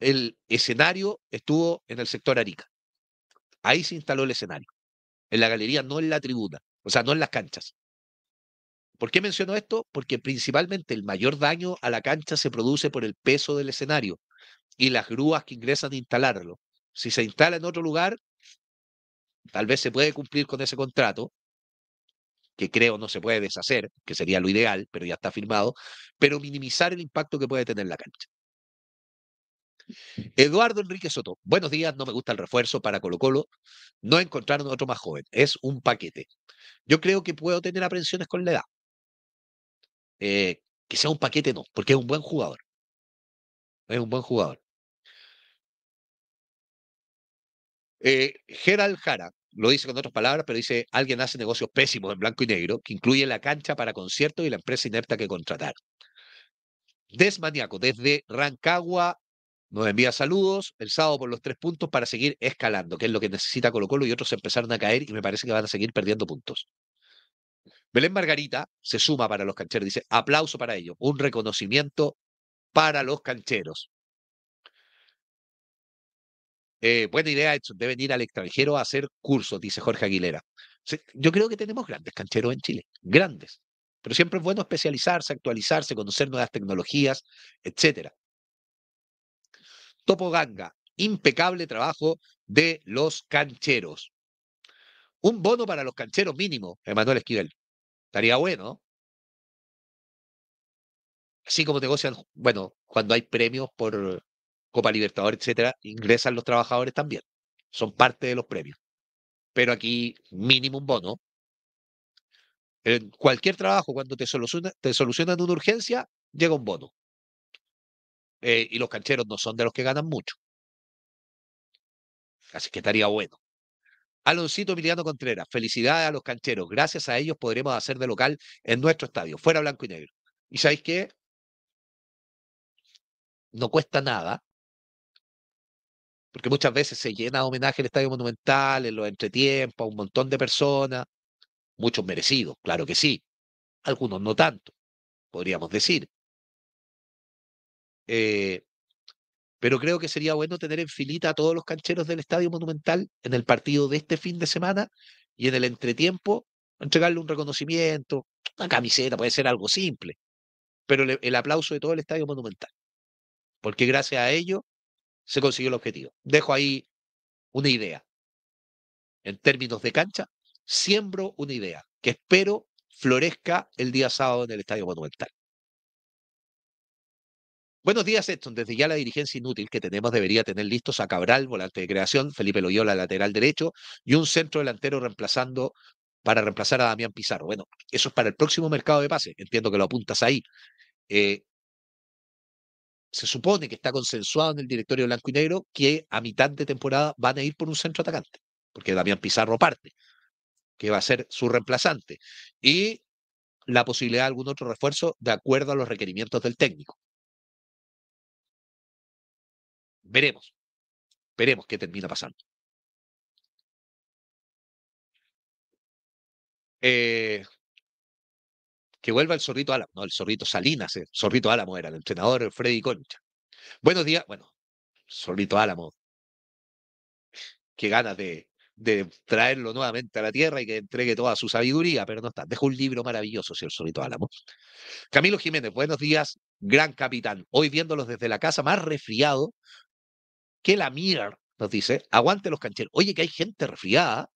Speaker 1: el escenario estuvo en el sector Arica. Ahí se instaló el escenario. En la galería, no en la tribuna. O sea, no en las canchas. ¿Por qué menciono esto? Porque principalmente el mayor daño a la cancha se produce por el peso del escenario y las grúas que ingresan a instalarlo. Si se instala en otro lugar, tal vez se puede cumplir con ese contrato, que creo no se puede deshacer, que sería lo ideal, pero ya está firmado, pero minimizar el impacto que puede tener la cancha. Eduardo Enrique Soto, buenos días, no me gusta el refuerzo para Colo Colo, no encontraron otro más joven, es un paquete. Yo creo que puedo tener aprensiones con la edad. Eh, que sea un paquete no, porque es un buen jugador. Es un buen jugador. Eh, Gerald Jara, lo dice con otras palabras, pero dice, alguien hace negocios pésimos en blanco y negro, que incluye la cancha para conciertos y la empresa inerta que contratar Desmaniaco, desde Rancagua, nos envía saludos, el sábado por los tres puntos para seguir escalando, que es lo que necesita Colo Colo y otros empezaron a caer y me parece que van a seguir perdiendo puntos. Belén Margarita se suma para los cancheros, dice, aplauso para ellos, un reconocimiento para los cancheros. Eh, buena idea, Edson, deben ir al extranjero a hacer cursos, dice Jorge Aguilera. Yo creo que tenemos grandes cancheros en Chile, grandes, pero siempre es bueno especializarse, actualizarse, conocer nuevas tecnologías, etcétera. Topoganga. Impecable trabajo de los cancheros. Un bono para los cancheros mínimo, Emanuel Esquivel. Estaría bueno. Así como negocian, bueno, cuando hay premios por Copa Libertadores, etcétera, ingresan los trabajadores también. Son parte de los premios. Pero aquí, mínimo un bono. En cualquier trabajo, cuando te te solucionan una urgencia, llega un bono. Eh, y los cancheros no son de los que ganan mucho. Así que estaría bueno. Aloncito Emiliano Contreras, felicidades a los cancheros. Gracias a ellos podremos hacer de local en nuestro estadio, fuera blanco y negro. ¿Y sabéis qué? No cuesta nada, porque muchas veces se llena de homenaje El Estadio Monumental, en los entretiempos, a un montón de personas, muchos merecidos, claro que sí, algunos no tanto, podríamos decir, eh, pero creo que sería bueno tener en filita a todos los cancheros del Estadio Monumental en el partido de este fin de semana y en el entretiempo entregarle un reconocimiento, una camiseta, puede ser algo simple, pero el aplauso de todo el Estadio Monumental, porque gracias a ello se consiguió el objetivo. Dejo ahí una idea. En términos de cancha, siembro una idea que espero florezca el día sábado en el Estadio Monumental. Buenos días, Edson. Desde ya la dirigencia inútil que tenemos debería tener listos a Cabral, volante de creación, Felipe Loyola, lateral derecho, y un centro delantero reemplazando para reemplazar a Damián Pizarro. Bueno, eso es para el próximo mercado de pases. Entiendo que lo apuntas ahí. Eh, se supone que está consensuado en el directorio blanco y negro que a mitad de temporada van a ir por un centro atacante, porque Damián Pizarro parte, que va a ser su reemplazante, y la posibilidad de algún otro refuerzo de acuerdo a los requerimientos del técnico.
Speaker 2: Veremos. Veremos qué termina pasando. Eh,
Speaker 1: que vuelva el zorrito Álamo, no, el zorrito Salinas, el eh, zorrito Álamo era el entrenador Freddy Concha. Buenos días, bueno, zorrito Álamo, qué ganas de, de traerlo nuevamente a la tierra y que entregue toda su sabiduría, pero no está. Dejó un libro maravilloso, señor zorrito Álamo. Camilo Jiménez, buenos días, gran capitán. Hoy viéndolos desde la casa, más resfriado, que la mira nos dice, aguante los cancheros. Oye, que hay gente resfriada.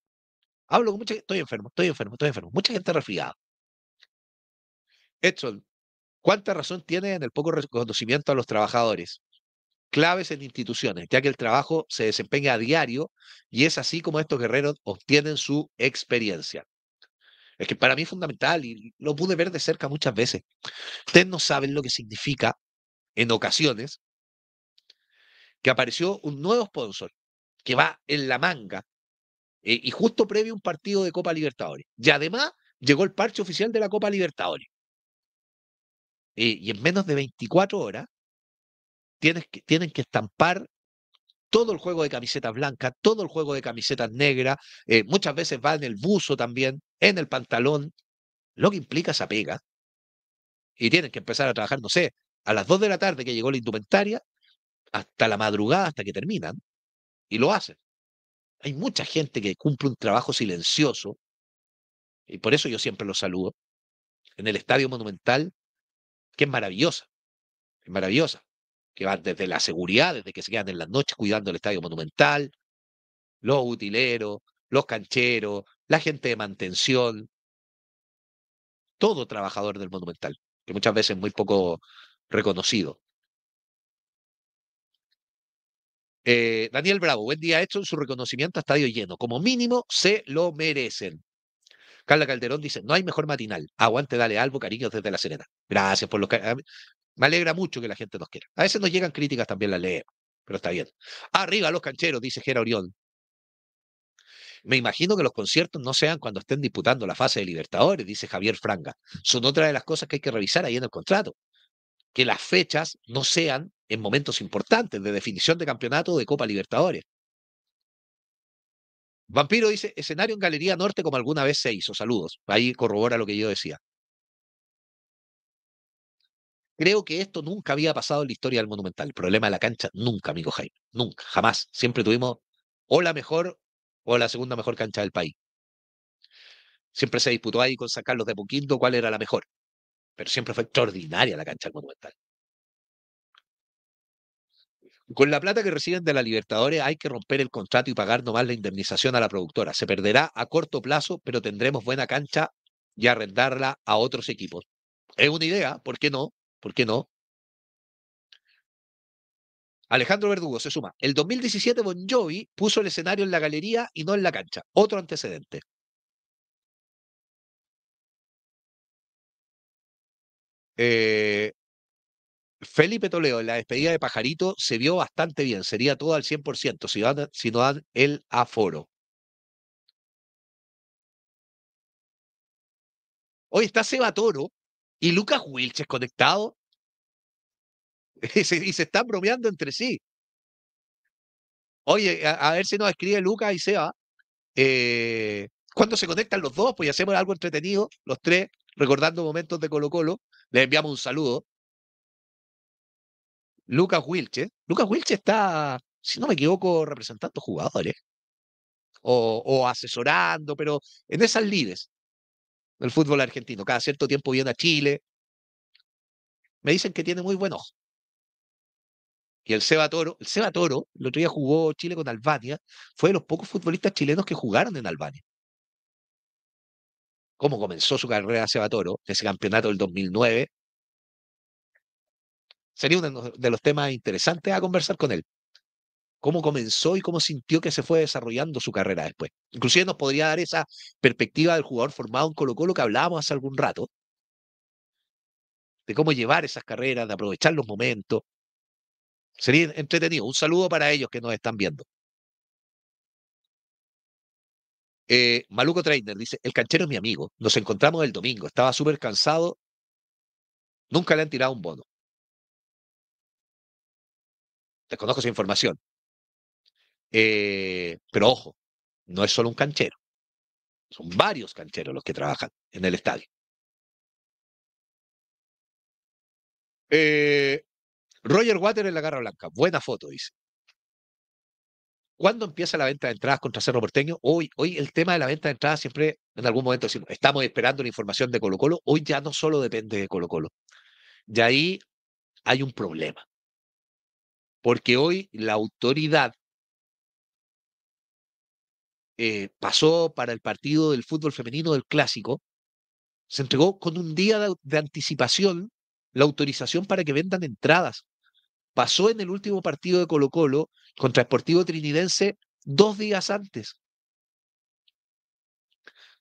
Speaker 1: Hablo con mucha gente, estoy enfermo, estoy enfermo, estoy enfermo. Mucha gente resfriada. Edson, ¿cuánta razón tiene en el poco reconocimiento a los trabajadores? Claves en instituciones, ya que el trabajo se desempeña a diario y es así como estos guerreros obtienen su experiencia. Es que para mí es fundamental y lo pude ver de cerca muchas veces. Ustedes no saben lo que significa en ocasiones que apareció un nuevo sponsor que va en la manga eh, y justo previo a un partido de Copa Libertadores. Y además llegó el parche oficial de la Copa Libertadores. Eh, y en menos de 24 horas que, tienen que estampar todo el juego de camisetas blancas, todo el juego de camisetas negras, eh, muchas veces va en el buzo también, en el pantalón, lo que implica esa pega. Y tienen que empezar a trabajar, no sé, a las 2 de la tarde que llegó la indumentaria, hasta la madrugada, hasta que terminan, y lo hacen. Hay mucha gente que cumple un trabajo silencioso, y por eso yo siempre los saludo, en el Estadio Monumental, que es maravillosa, es maravillosa, que van desde la seguridad, desde que se quedan en las noches cuidando el Estadio Monumental, los utileros, los cancheros, la gente de mantención, todo trabajador del Monumental, que muchas veces es muy poco reconocido. Eh, Daniel Bravo, buen día, en Su reconocimiento a estadio lleno. Como mínimo, se lo merecen. Carla Calderón dice: No hay mejor matinal. Aguante, dale algo, cariño desde La Serena. Gracias por los. Me alegra mucho que la gente nos quiera. A veces nos llegan críticas, también la leemos, pero está bien. Arriba los cancheros, dice Gera Orión. Me imagino que los conciertos no sean cuando estén disputando la fase de Libertadores, dice Javier Franga. Son otra de las cosas que hay que revisar ahí en el contrato. Que las fechas no sean en momentos importantes de definición de campeonato de Copa Libertadores. Vampiro dice, escenario en Galería Norte como alguna vez se hizo. Saludos. Ahí corrobora lo que yo decía. Creo que esto nunca había pasado en la historia del Monumental. El problema de la cancha, nunca, amigo Jaime. Nunca, jamás. Siempre tuvimos o la mejor o la segunda mejor cancha del país. Siempre se disputó ahí con San Carlos de puquindo cuál era la mejor. Pero siempre fue extraordinaria la cancha del Monumental. Con la plata que reciben de la Libertadores hay que romper el contrato y pagar nomás la indemnización a la productora. Se perderá a corto plazo, pero tendremos buena cancha y arrendarla a otros equipos. Es una idea, ¿por qué no? ¿Por qué no? Alejandro Verdugo se suma. El 2017 Bon Jovi puso el escenario en la galería y no en la cancha. Otro antecedente. Eh, Felipe Toledo en la despedida de Pajarito se vio bastante bien, sería todo al 100% si, van, si no dan el aforo. Hoy está Seba Toro y Lucas Wilches conectado y se, están bromeando entre sí. Oye, a, ver si nos escribe Lucas y Seba. Eh, cuando se conectan los dos, pues hacemos algo entretenido, los tres, recordando momentos de Colo Colo. Les enviamos un saludo. Lucas Wilche. Lucas Wilche está, si no me equivoco, representando jugadores o, o asesorando, pero en esas lides del fútbol argentino. Cada cierto tiempo viene a Chile. Me dicen que tiene muy buen ojo. Y el Seba Toro, el Seba Toro, el otro día jugó Chile con Albania, fue de los pocos futbolistas chilenos que jugaron en Albania. Cómo comenzó su carrera Seba Toro, ese campeonato del 2009, Sería uno de los temas interesantes a conversar con él. Cómo comenzó y cómo sintió que se fue desarrollando su carrera después. Inclusive nos podría dar esa perspectiva del jugador formado en Colo Colo que hablábamos hace algún rato, de cómo llevar esas carreras, de aprovechar los momentos. Sería entretenido. Un saludo para ellos que nos están viendo. Eh, Maluco Trainer dice, el canchero es mi amigo, nos encontramos el domingo, estaba súper cansado, nunca le han tirado un bono conozco esa información. Eh, pero ojo, no es solo un canchero. Son varios cancheros los que trabajan en el estadio. Eh, Roger Water en la garra blanca. Buena foto, dice. ¿Cuándo empieza la venta de entradas contra Cerro Porteño? Hoy, hoy el tema de la venta de entradas siempre, en algún momento, decimos, estamos esperando la información de Colo Colo. Hoy ya no solo depende de Colo Colo. Y ahí hay un problema. Porque hoy la autoridad eh, pasó para el partido del fútbol femenino del clásico, se entregó con un día de, anticipación la autorización para que vendan entradas. Pasó en el último partido de Colo Colo contra Sportivo Trinidense dos días antes.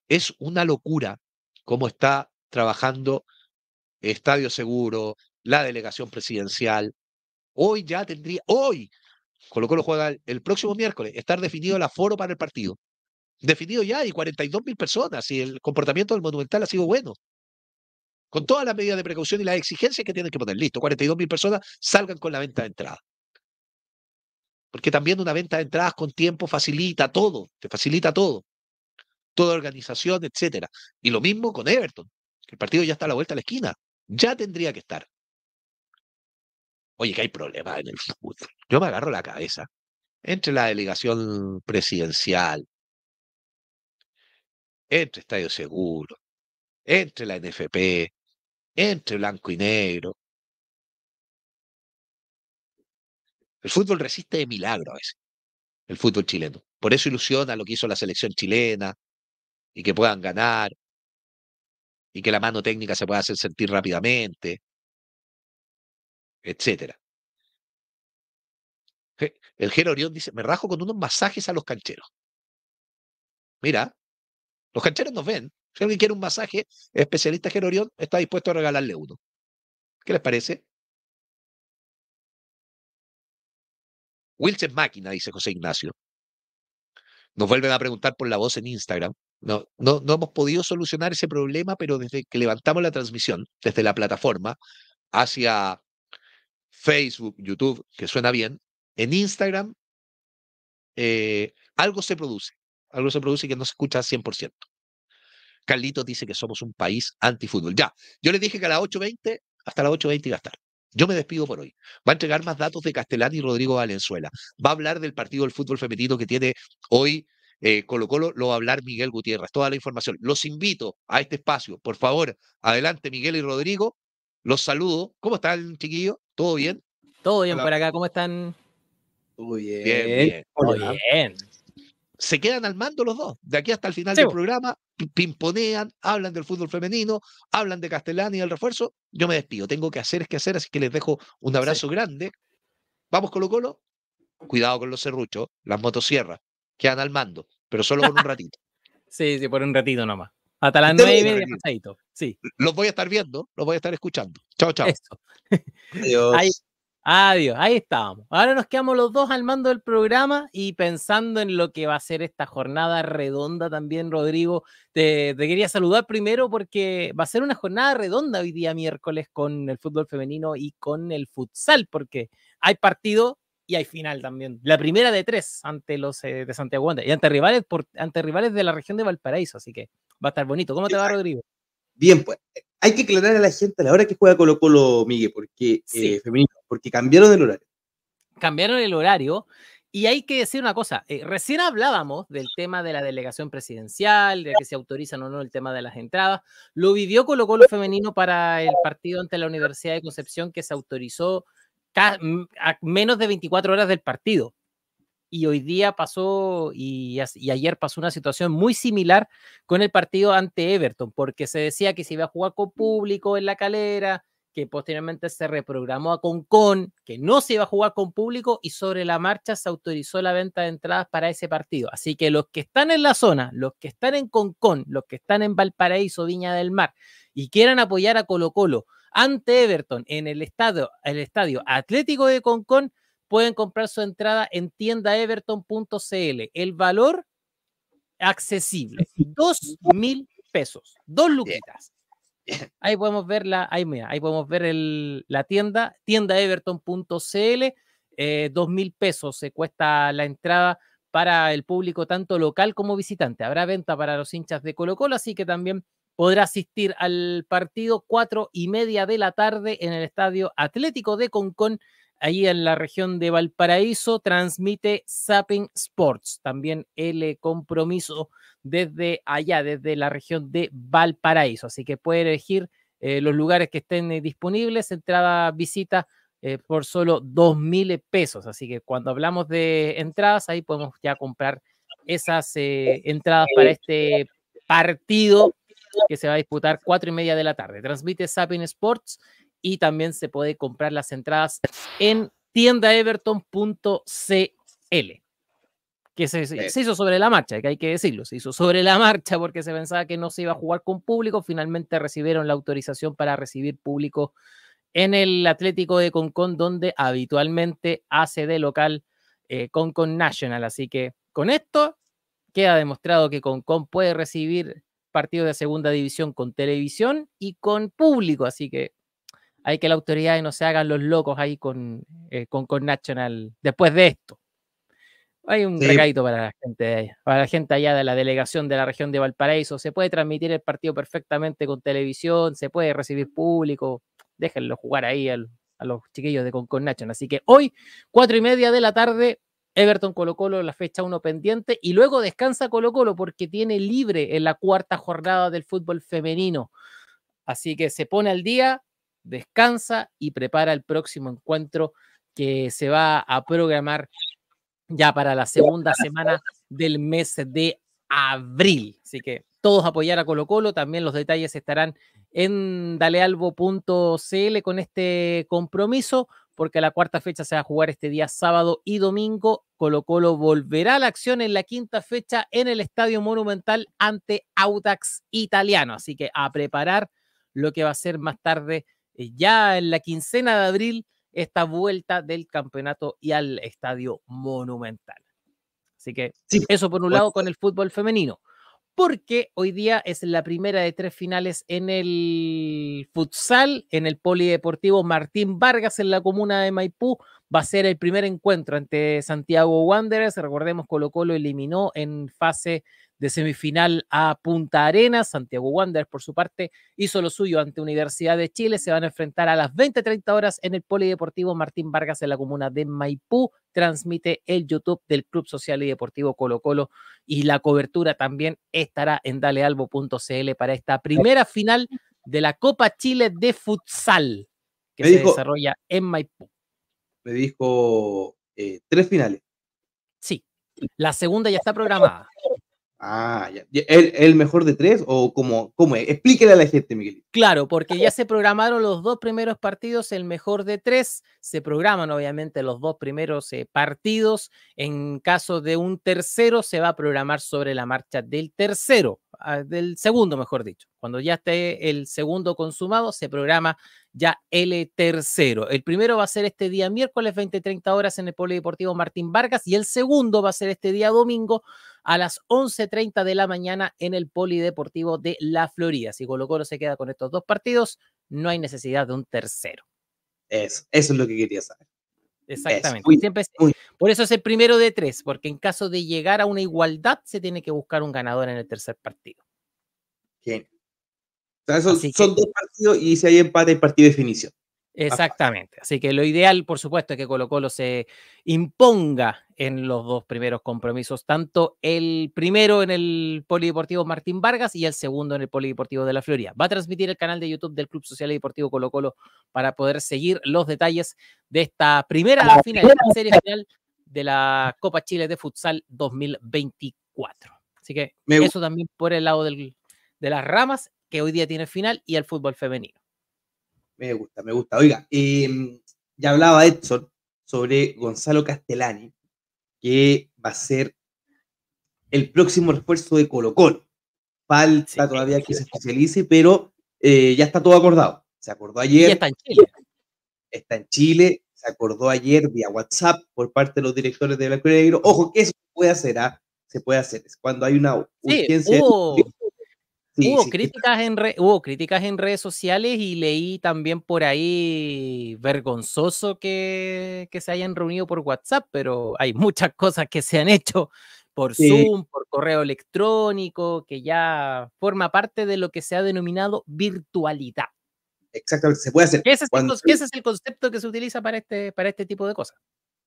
Speaker 1: Es una locura cómo está trabajando Estadio Seguro, la delegación presidencial, Hoy ya tendría, hoy, colocó lo juega el, próximo miércoles, estar definido el aforo para el partido. Definido ya y 42 mil personas y el comportamiento del Monumental ha sido bueno. Con todas las medidas de precaución y las exigencias que tienen que poner. Listo, 42 mil personas salgan con la venta de entrada. Porque también una venta de entradas con tiempo facilita todo, te facilita todo. Toda organización, etcétera. Y lo mismo con Everton. El partido ya está a la vuelta de la esquina. Ya tendría que estar. Oye, que hay problemas en el fútbol. Yo me agarro la cabeza. Entre la delegación presidencial, entre Estadio Seguro, entre la NFP, entre Blanco y Negro. El fútbol resiste de milagro a veces, el fútbol chileno. Por eso ilusiona lo que hizo la selección chilena y que puedan ganar y que la mano técnica se pueda hacer sentir rápidamente etcétera. El Gero Orión dice, me rajo con unos masajes a los cancheros. Mira, los cancheros nos ven. Si alguien quiere un masaje, el especialista Gerorion está dispuesto a regalarle uno. ¿Qué les parece? Wilson Máquina, dice José Ignacio. Nos vuelven a preguntar por la voz en Instagram. No, no, no hemos podido solucionar ese problema, pero desde que levantamos la transmisión desde la plataforma hacia Facebook, YouTube, que suena bien, en Instagram eh, algo se produce, algo se produce que no se escucha al 100%. Carlitos dice que somos un país antifútbol. Ya, yo le dije que a las 8.20, hasta las 8.20 iba a estar. Yo me despido por hoy. Va a entregar más datos de Castellán y Rodrigo Valenzuela. Va a hablar del partido del fútbol femenino que tiene hoy eh, Colo Colo. Lo va a hablar Miguel Gutiérrez. Toda la información. Los invito a este espacio. Por favor, adelante Miguel y Rodrigo. Los saludo. ¿Cómo están, chiquillos? ¿Todo bien? Todo bien por acá, ¿cómo están? Muy bien. bien. Se quedan al mando los dos. De aquí hasta el final del programa, pimponean, hablan del fútbol femenino, hablan de Castellani y el refuerzo. Yo me despido. Tengo que hacer es que hacer, así que les dejo un abrazo grande. Vamos, Colo Colo. Cuidado con los serruchos, las motosierras. Quedan al mando, pero solo por un ratito. sí, sí, por un ratito nomás.
Speaker 4: Hasta
Speaker 5: las nueve y pasadito. Los voy a estar viendo, los voy a estar escuchando. Chao, chao. Adiós. Ahí, adiós. Ahí estábamos. Ahora nos quedamos los dos al mando del programa y pensando en lo que va a ser esta jornada redonda también, Rodrigo. te quería saludar primero porque va a ser una jornada redonda hoy día miércoles con el fútbol femenino y con el futsal, porque hay partido y hay final también. La primera de tres ante los eh, de Santiago Wander y ante rivales, por, ante rivales de la región de Valparaíso, así que va a estar bonito. ¿Cómo te va, Rodrigo?
Speaker 4: Bien, pues hay que aclarar a la gente a la hora que juega Colo Colo, Miguel, porque eh, femenino, porque cambiaron el horario.
Speaker 5: Cambiaron el horario. Y hay que decir una cosa, eh, recién hablábamos del tema de la delegación presidencial, de que se autorizan o no el tema de las entradas, lo vivió Colo Colo femenino para el partido ante la Universidad de Concepción que se autorizó a menos de 24 horas del partido. Y hoy día pasó, y, y, ayer pasó una situación muy similar con el partido ante Everton, porque se decía que se iba a jugar con público en la calera, que posteriormente se reprogramó a Concon, que no se iba a jugar con público, y sobre la marcha se autorizó la venta de entradas para ese partido. Así que los que están en la zona, los que están en Concon, los que están en Valparaíso, Viña del Mar, y quieran apoyar a Colo Colo, ante Everton en el estadio, el estadio Atlético de Concón. Pueden comprar su entrada en tiendaeverton.cl. El valor accesible, dos mil pesos, dos luquitas. Ahí podemos ver la, ahí podemos ver la tienda, tiendaeverton.cl, eh, dos mil pesos se cuesta la entrada para el público tanto local como visitante. Habrá venta para los hinchas de Colo Colo, así que también podrá asistir al partido cuatro y media de la tarde en el Estadio Atlético de Concon ahí en la región de Valparaíso. Transmite Zapping Sports, también el compromiso desde allá, desde la región de Valparaíso. Así que puede elegir eh, los lugares que estén eh, disponibles, entrada, visita. Eh, por solo dos mil pesos. Así que cuando hablamos de entradas, ahí podemos ya comprar esas entradas para este partido que se va a disputar 4 y media de la tarde. Transmite Sapin Sports y también se puede comprar las entradas en tiendaeverton.cl. Que se, hizo sobre la marcha, que hay que decirlo, se hizo sobre la marcha porque se pensaba que no se iba a jugar con público, finalmente recibieron la autorización para recibir público en el Atlético de Concon, donde habitualmente hace de local eh, Concon National. Así que con esto queda demostrado que Concon puede recibir partido de segunda división con televisión y con público, así que hay que la autoridad y no se hagan los locos ahí con, eh, con, con, National después de esto. Hay un sí. para la gente allá, para la gente allá de la delegación de la región de Valparaíso. Se puede transmitir el partido perfectamente con televisión, se puede recibir público. Déjenlo jugar ahí a los chiquillos de con National. Así que hoy, cuatro y media de la tarde, Everton Colo Colo la fecha 1 pendiente y luego descansa Colo Colo porque tiene libre en la cuarta jornada del fútbol femenino. Así que se pone al día, descansa y prepara el próximo encuentro que se va a programar ya para la segunda semana del mes de abril. Así que todos apoyar a Colo Colo, también los detalles estarán en dalealbo.cl con este compromiso porque la cuarta fecha se va a jugar este día sábado y domingo. Colo Colo volverá a la acción en la quinta fecha en el Estadio Monumental ante Audax Italiano. Así que a preparar lo que va a ser más tarde, eh, ya en la quincena de abril, esta vuelta del campeonato y al Estadio Monumental. Así que eso por un lado con el fútbol femenino porque hoy día es la primera de tres finales en el futsal, en el Polideportivo Martín Vargas, en la comuna de Maipú. Va a ser el primer encuentro ante Santiago Wanderers. Recordemos, Colo Colo eliminó en fase de semifinal a Punta Arenas. Santiago Wanderers, por su parte, hizo lo suyo ante Universidad de Chile. Se van a enfrentar a las 20.30 horas en el Polideportivo Martín Vargas en la comuna de Maipú. Transmite el YouTube del Club Social y Deportivo Colo Colo y la cobertura también estará en dalealbo.cl para esta primera final de la Copa Chile de Futsal que se desarrolla en Maipú.
Speaker 4: Me dijo eh, tres finales.
Speaker 5: Sí, la segunda ya está programada.
Speaker 4: Ah, ya. ¿El, mejor de tres o cómo, es? Explíquele a la gente, Miguel.
Speaker 5: Claro, porque ya se programaron los dos primeros partidos, el mejor de tres. Se programan obviamente los dos primeros eh, partidos. En caso de un tercero, se va a programar sobre la marcha del tercero, ah, del segundo, mejor dicho. Cuando ya esté el segundo consumado, se programa ya el tercero. El primero va a ser este día miércoles 20-30 horas en el Polideportivo Martín Vargas y el segundo va a ser este día domingo a las 11.30 de la mañana en el Polideportivo de La Florida. Si Colo Colo se queda con estos dos partidos, no hay necesidad de un tercero.
Speaker 4: Eso, eso es lo que quería saber.
Speaker 5: Exactamente. por eso es el primero de tres, porque en caso de llegar a una igualdad se tiene que buscar un ganador en el tercer partido.
Speaker 4: Bien son, dos partidos y si hay empate, hay partido de definición.
Speaker 5: Exactamente. Así que lo ideal, por supuesto, es que Colo Colo se imponga en los dos primeros compromisos, tanto el primero en el Polideportivo Martín Vargas y el segundo en el Polideportivo de la Florida. Va a transmitir el canal de YouTube del Club Social y Deportivo Colo Colo para poder seguir los detalles de esta primera la final, de la Copa Chile de Futsal 2024. Así que eso también por el lado de las ramas que hoy día tiene final y al fútbol
Speaker 4: femenino. Me gusta, me gusta. Oiga, em, ya hablaba Edson sobre Gonzalo Castellani, que va a ser el próximo refuerzo de Colo Colo. Falta todavía que se especialice, pero eh, ya está todo acordado. Se acordó ayer. está en Chile. Está en Chile, se acordó ayer vía WhatsApp por parte de los directores de Blanco Negro. Ojo, que eso se puede hacer, ¿ah? se puede hacer. cuando hay una urgencia hubo,
Speaker 5: críticas En críticas en redes sociales y leí también por ahí vergonzoso que, que, se hayan reunido por WhatsApp, pero hay muchas cosas que se han hecho por Zoom, por correo electrónico, que ya forma parte de lo que se ha denominado virtualidad.
Speaker 4: Exactamente, se puede hacer. Ese es, el, ese
Speaker 5: es el concepto que se utiliza para este, para este tipo de
Speaker 4: cosas.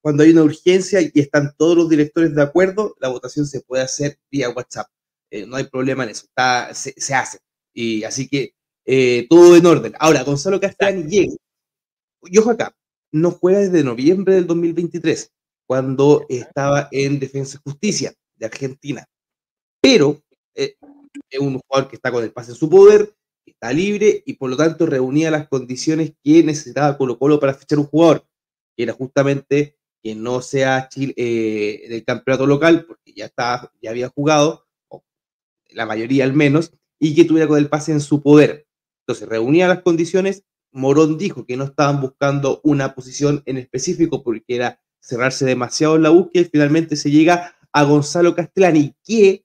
Speaker 4: Cuando hay una urgencia y están todos los directores de acuerdo, la votación se puede hacer vía WhatsApp eh, no hay problema en eso, se, hace. Y así que eh, todo en orden. Ahora, Gonzalo Castellani llega. ojo acá, no juega desde noviembre del 2023, cuando estaba en Defensa Justicia de Argentina. Pero eh, es un jugador que está con el pase en su poder, está libre y por lo tanto reunía las condiciones que necesitaba Colo Colo para fichar un jugador, que era justamente que no sea del campeonato local, porque ya, está ya había jugado, la mayoría al menos, y que tuviera con el pase en su poder. Entonces, reunía las condiciones. Morón dijo que no estaban buscando una posición en específico porque era cerrarse demasiado en la búsqueda y finalmente se llega a Gonzalo Castellani, que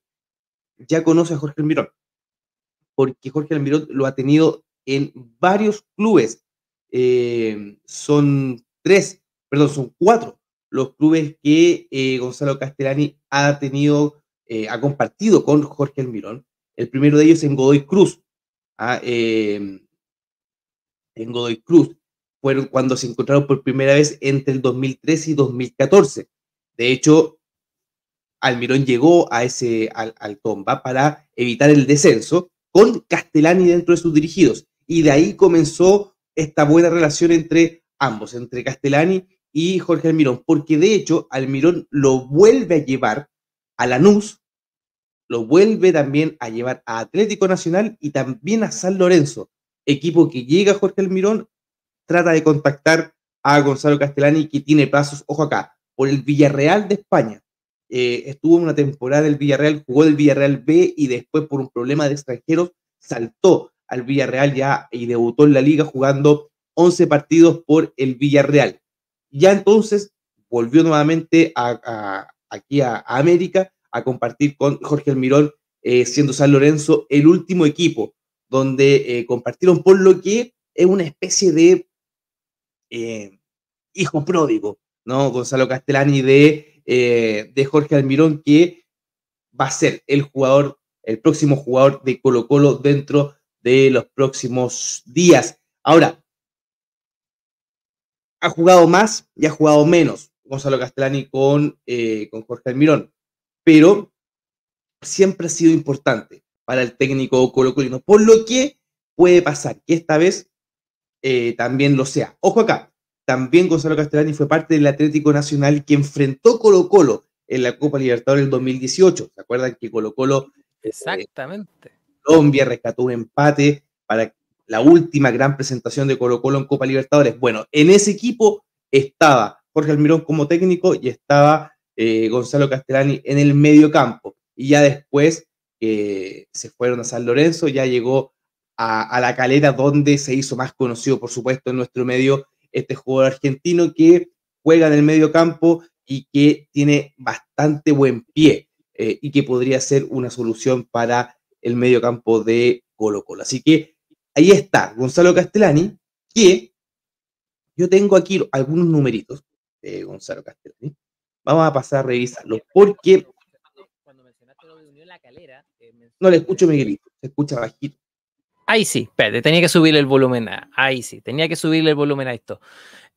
Speaker 4: ya conoce a Jorge Almirón, porque Jorge Almirón lo ha tenido en varios clubes. Eh, son tres, perdón, son cuatro los clubes que eh, Gonzalo Castellani ha tenido eh, ha compartido con Jorge Almirón. El primero de ellos en Godoy Cruz. ¿ah? Em, en Godoy Cruz fueron cuando se encontraron por primera vez entre el 2013 y 2014. De hecho, Almirón llegó a ese, al, Tomba para evitar el descenso con Castellani dentro de sus dirigidos. Y de ahí comenzó esta buena relación entre ambos, entre Castellani y Jorge Almirón, porque de hecho Almirón lo vuelve a llevar a la nus lo vuelve también a llevar a Atlético Nacional y también a San Lorenzo, equipo que llega Jorge Almirón, trata de contactar a Gonzalo Castellani que tiene pasos, ojo acá, por el Villarreal de España. Eh, estuvo una temporada del Villarreal, jugó el Villarreal B y después por un problema de extranjeros saltó al Villarreal ya y debutó en la liga jugando 11 partidos por el Villarreal. Ya entonces volvió nuevamente a, aquí a América a compartir con Jorge Almirón, eh, siendo San Lorenzo el último equipo donde eh, compartieron, por lo que es una especie de eh, hijo pródigo, ¿no? Gonzalo Castellani de, de Jorge Almirón, que va a ser el jugador, el próximo jugador de Colo Colo dentro de los próximos días. Ahora, ha jugado más y ha jugado menos Gonzalo Castellani con, con Jorge Almirón pero siempre ha sido importante para el técnico Colo colo-colo por lo que puede pasar que esta vez eh, también lo sea. Ojo acá, también Gonzalo Castellani fue parte del Atlético Nacional que enfrentó Colo Colo en la Copa Libertadores del 2018. ¿Se acuerdan que Colo Colo...
Speaker 5: Exactamente.
Speaker 4: Eh, Colombia rescató un empate para la última gran presentación de Colo Colo en Copa Libertadores. Bueno, en ese equipo estaba Jorge Almirón como técnico y estaba eh, Gonzalo Castellani en el medio campo. Y ya después que eh, se fueron a San Lorenzo, ya llegó a, la calera donde se hizo más conocido, por supuesto, en nuestro medio este jugador argentino que juega en el medio campo y que tiene bastante buen pie eh, y que podría ser una solución para el medio campo de Colo Colo. Así que ahí está Gonzalo Castellani, que yo tengo aquí algunos numeritos de Gonzalo Castellani. Vamos a pasar a revisarlo, porque... Cuando mencionaste lo de Unión La Calera... Eh, no le escucho, Miguelito, se escucha bajito. Ahí sí, espérate, tenía que subirle
Speaker 5: el volumen a... Ahí sí, tenía que subirle el volumen a esto.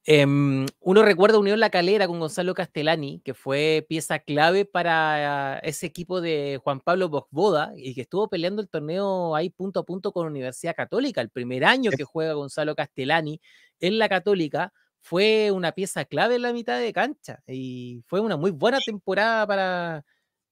Speaker 5: Em, uno recuerda Unión La Calera con Gonzalo Castellani, que fue pieza clave para ese equipo de Juan Pablo Bosboda y que estuvo peleando el torneo ahí punto a punto con Universidad Católica. El primer año que juega Gonzalo Castellani en la Católica, fue una pieza clave en la mitad de cancha y fue una muy buena temporada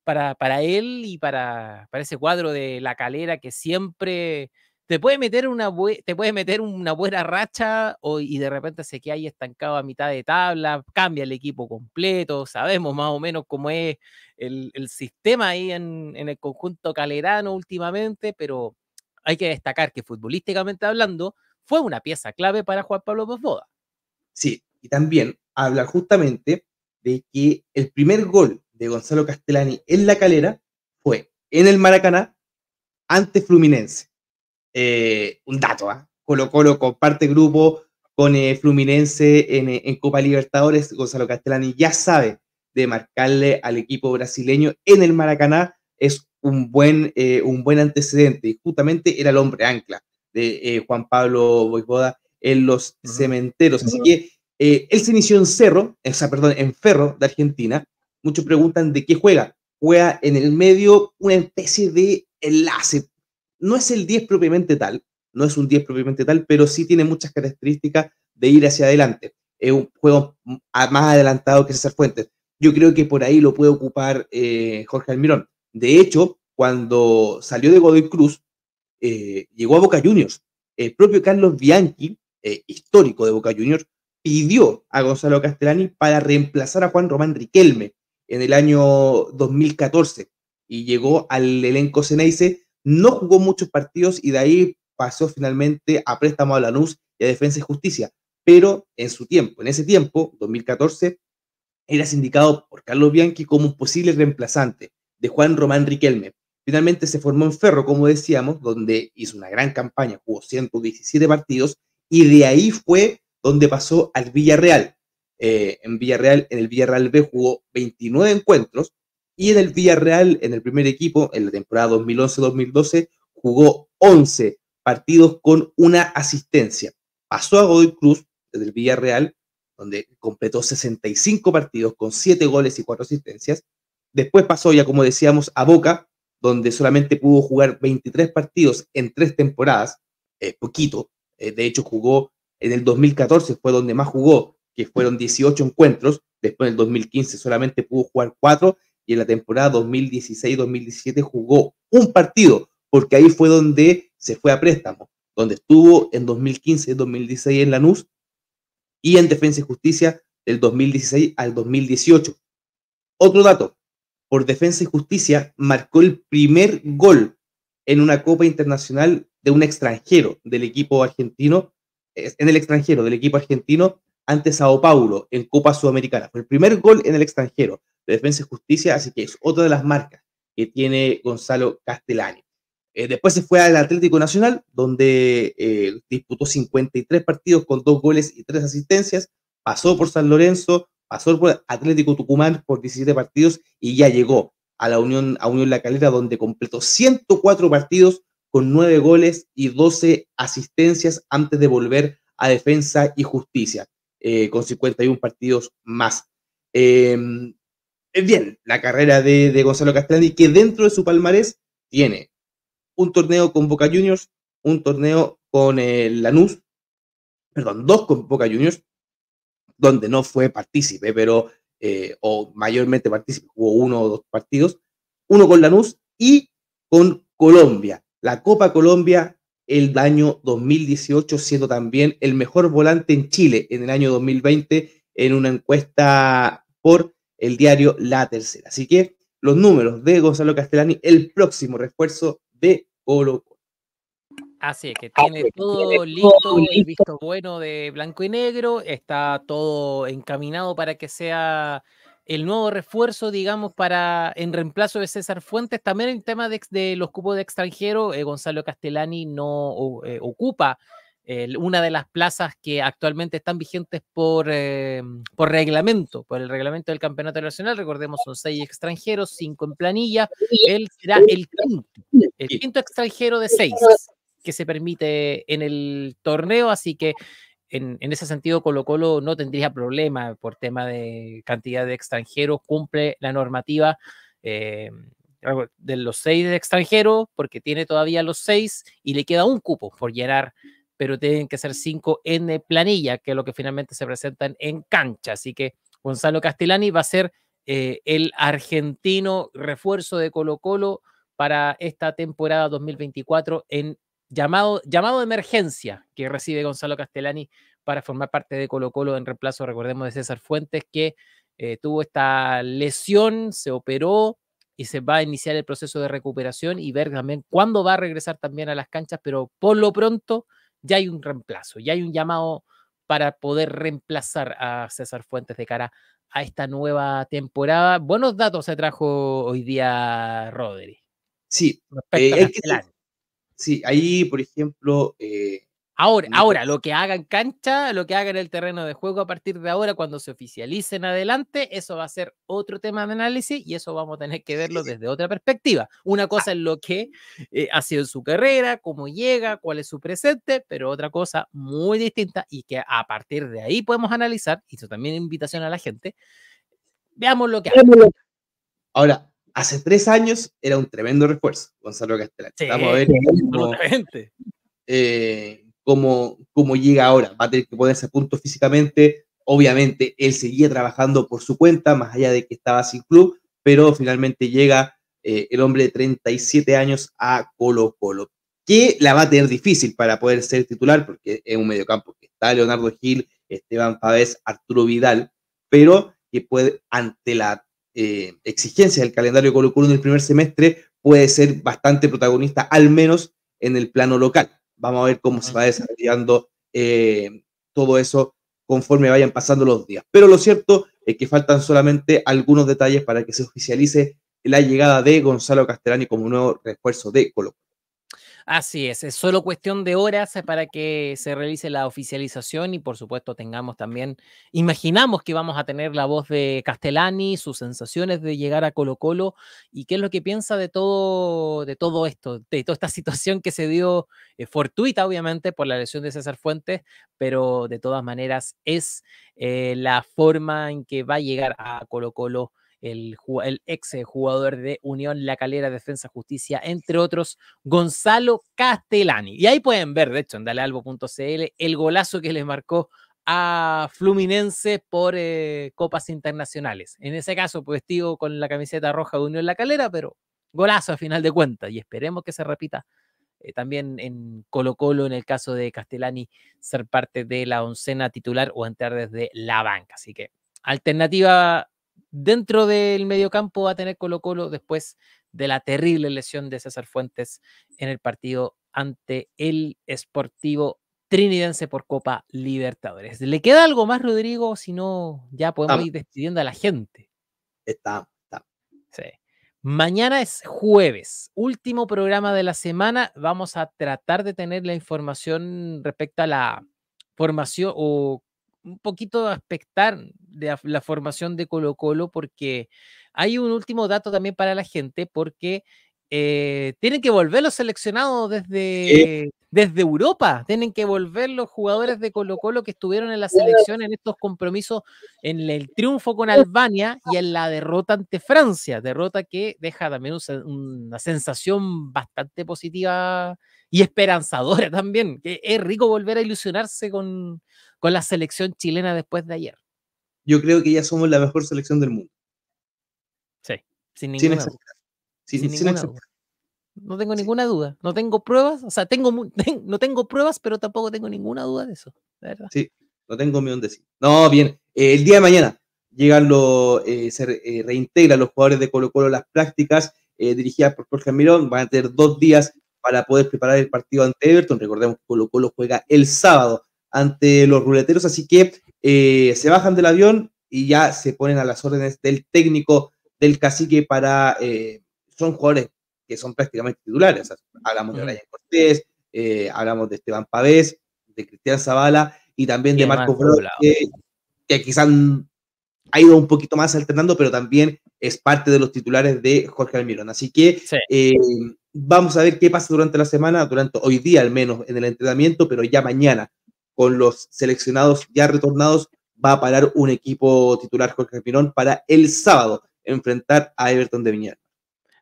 Speaker 5: para, para, él y para, para ese cuadro de la calera que siempre te puede meter una, te meter una buena racha y de repente se queda ahí estancado a mitad de tabla, cambia el equipo completo, sabemos más o menos cómo es el, sistema ahí en, en, el conjunto calerano últimamente, pero hay que destacar que futbolísticamente hablando fue una pieza clave para Juan Pablo Bosboda.
Speaker 4: Sí, y también habla justamente de que el primer gol de Gonzalo Castellani en la calera fue en el Maracaná ante Fluminense. Eh, un dato, ¿eh? Colo Colo comparte grupo con eh, Fluminense eh, en, Copa Libertadores. Gonzalo Castellani ya sabe de marcarle al equipo brasileño en el Maracaná. Es un buen, un buen antecedente y justamente era el hombre ancla de Juan Pablo Boisboda en los cementeros. Así que eh, él se inició en Cerro, o sea, perdón, en Ferro de Argentina. Muchos preguntan de qué juega. Juega en el medio una especie de enlace. No es el 10 propiamente tal, no es un 10 propiamente tal, pero sí tiene muchas características de ir hacia adelante. Es un juego más adelantado que César Fuentes. Yo creo que por ahí lo puede ocupar eh, Jorge Almirón. De hecho, cuando salió de Godoy Cruz, eh, llegó a Boca Juniors. El propio Carlos Bianchi eh, histórico de Boca Juniors, pidió a Gonzalo Castellani para reemplazar a Juan Román Riquelme en el año 2014 y llegó al elenco Ceneice, no jugó muchos partidos y de ahí pasó finalmente a préstamo a Lanús y a Defensa y Justicia, pero en su tiempo, en ese tiempo, 2014, era sindicado por Carlos Bianchi como un posible reemplazante de Juan Román Riquelme. Finalmente se formó en Ferro, como decíamos, donde hizo una gran campaña, jugó 117 partidos y de ahí fue donde pasó al Villarreal. Eh, en Villarreal, en el Villarreal B jugó 29 encuentros y en el Villarreal, en el primer equipo, en la temporada 2011-2012, jugó 11 partidos con una asistencia. Pasó a Godoy Cruz desde el Villarreal, donde completó 65 partidos con 7 goles y 4 asistencias. Después pasó, ya como decíamos, a Boca, donde solamente pudo jugar 23 partidos en 3 temporadas, es eh, poquito, eh, de hecho jugó en el 2014, fue donde más jugó, que fueron 18 encuentros, después en el 2015 solamente pudo jugar cuatro y en la temporada 2016-2017 jugó un partido, porque ahí fue donde se fue a préstamo, donde estuvo en 2015-2016 en Lanús y en Defensa y Justicia del 2016 al 2018. Otro dato, por Defensa y Justicia marcó el primer gol en una Copa Internacional de un extranjero del equipo argentino, en el extranjero del equipo argentino ante Sao Paulo en Copa Sudamericana. Fue el primer gol en el extranjero de Defensa y Justicia, así que es otra de las marcas que tiene Gonzalo Castellani. Eh, después se fue al Atlético Nacional, donde eh, disputó 53 partidos con dos goles y tres asistencias. Pasó por San Lorenzo, pasó por Atlético Tucumán por 17 partidos y ya llegó a la Unión, a Unión La Calera, donde completó 104 partidos con nueve goles y doce asistencias antes de volver a defensa y justicia, eh, cincuenta con 51 partidos más. Em, bien, la carrera de, Gonzalo Castellani, que dentro de su palmarés tiene un torneo con Boca Juniors, un torneo con eh, Lanús, perdón, dos con Boca Juniors, donde no fue partícipe, pero, eh, o mayormente partícipe, jugó uno o dos partidos, uno con Lanús y con Colombia la Copa Colombia el año 2018, siendo también el mejor volante en Chile en el año 2020 en una encuesta por el diario La Tercera. Así que los números de Gonzalo Castellani, el próximo refuerzo de Colo.
Speaker 5: Así es, que tiene todo listo, visto bueno de blanco y negro, está todo encaminado para que sea el nuevo refuerzo, digamos, para en reemplazo de César Fuentes. También en tema de, los cupos de extranjero, eh, Gonzalo Castellani no eh, ocupa eh, una de las plazas que actualmente están vigentes por, reglamento, por el reglamento del Campeonato Nacional. Recordemos, son seis extranjeros, cinco en planilla. Él será el el quinto extranjero de seis que se permite en el torneo, así que en, ese sentido Colo Colo no tendría problema por tema de cantidad de extranjeros, cumple la normativa eh, de los seis extranjeros, porque tiene todavía los seis y le queda un cupo por llenar, pero tienen que ser cinco en planilla, que es lo que finalmente se presentan en cancha. Así que Gonzalo Castellani va a ser eh, el argentino refuerzo de Colo Colo para esta temporada 2024 en llamado, llamado de emergencia que recibe Gonzalo Castellani para formar parte de Colo Colo en reemplazo, recordemos, de César Fuentes, que eh, tuvo esta lesión, se operó y se va a iniciar el proceso de recuperación y ver también cuándo va a regresar también a las canchas, pero por lo pronto ya hay un reemplazo, ya hay un llamado para poder reemplazar a César Fuentes de cara a esta nueva temporada. Buenos datos se trajo hoy día Rodri.
Speaker 4: Sí, respecto Sí, ahí, por ejemplo. Eh,
Speaker 5: ahora, ahora, lo que hagan cancha, lo que haga en el terreno de juego a partir de ahora, cuando se oficialicen adelante, eso va a ser otro tema de análisis y eso vamos a tener que verlo desde otra perspectiva. Una ah. cosa es lo que eh, ha sido su carrera, cómo llega, cuál es su presente, pero otra cosa muy distinta y que a partir de ahí podemos analizar, y eso también es invitación a la gente, veamos lo que
Speaker 4: Ahora, hace tres años era un tremendo refuerzo, Gonzalo Castellán. Sí, Vamos a ver eh, cómo, llega ahora. Va a tener que ponerse a punto físicamente. Obviamente, él seguía trabajando por su cuenta, más allá de que estaba sin club, pero finalmente llega eh, el hombre de 37 años a Colo Colo, que la va a tener difícil para poder ser titular, porque es un mediocampo que está Leonardo Gil, Esteban Pavés, Arturo Vidal, pero que puede, ante la eh, exigencias del calendario Colo Colo en el primer semestre, puede ser bastante protagonista, al menos en el plano local. Vamos a ver cómo se va desarrollando eh, todo eso conforme vayan pasando los días. Pero lo cierto es que faltan solamente algunos detalles para que se oficialice la llegada de Gonzalo Castellani como nuevo refuerzo de Colo Colo.
Speaker 5: Así es, es solo cuestión de horas eh, para que se realice la oficialización y por supuesto tengamos también, imaginamos que vamos a tener la voz de Castellani, sus sensaciones de llegar a Colo Colo y qué es lo que piensa de todo, de todo esto, de toda esta situación que se dio eh, fortuita obviamente por la lesión de César Fuentes, pero de todas maneras es eh, la forma en que va a llegar a Colo Colo el, ex jugador de Unión La Calera, Defensa Justicia, entre otros, Gonzalo Castellani. Y ahí pueden ver, de hecho, en dalealbo.cl, el golazo que les marcó a Fluminense por eh, copas internacionales. En ese caso, pues tío con la camiseta roja de Unión La Calera, pero golazo a final de cuentas y esperemos que se repita eh, también en Colo Colo en el caso de Castellani ser parte de la oncena titular o entrar desde la banca. Así que alternativa dentro del mediocampo va a tener Colo Colo después de la terrible lesión de César Fuentes en el partido ante el Sportivo Trinidense por Copa Libertadores. ¿Le queda algo más, Rodrigo? Si no, ya podemos ir despidiendo a la gente. Está, está. Sí. Mañana es jueves, último programa de la semana. Vamos a tratar de tener la información respecto a la formación o un poquito aspectar de la formación de Colo Colo porque hay un último dato también para la gente porque eh, tienen que volver los seleccionados desde, desde Europa, tienen que volver los jugadores de Colo Colo que estuvieron en la selección en estos compromisos, en el triunfo con Albania y en la derrota ante Francia, derrota que deja también una sensación bastante positiva y esperanzadora también, que es rico volver a ilusionarse con, con la selección chilena después de ayer.
Speaker 4: Yo creo que ya somos la mejor selección del mundo. Sí, sin ninguna duda. Sin,
Speaker 5: No tengo ninguna duda, no tengo pruebas, o sea, tengo no tengo pruebas, pero tampoco tengo ninguna duda de eso,
Speaker 4: Sí, no tengo miedo de decir. No, bien, eh, el día de mañana llegan los, eh, se eh, reintegra los jugadores de Colo Colo las prácticas dirigidas por Jorge Mirón, van a tener dos días para poder preparar el partido ante Everton, recordemos que Colo Colo juega el sábado ante los ruleteros, así que eh, se bajan del avión y ya se ponen a las órdenes del técnico del cacique para, eh, son jugadores que son prácticamente titulares, hablamos de Brian Cortés, eh, hablamos de Esteban Pavés, de Cristian Zavala y también de Marco Bro, que, quizás ha ido un poquito más alternando, pero también es parte de los titulares de Jorge Almirón. Así que vamos a ver qué pasa durante la semana, durante hoy día al menos en el entrenamiento, pero ya mañana con los seleccionados ya retornados, va a parar un equipo titular Jorge Pirón para el sábado enfrentar a Everton de Viñera.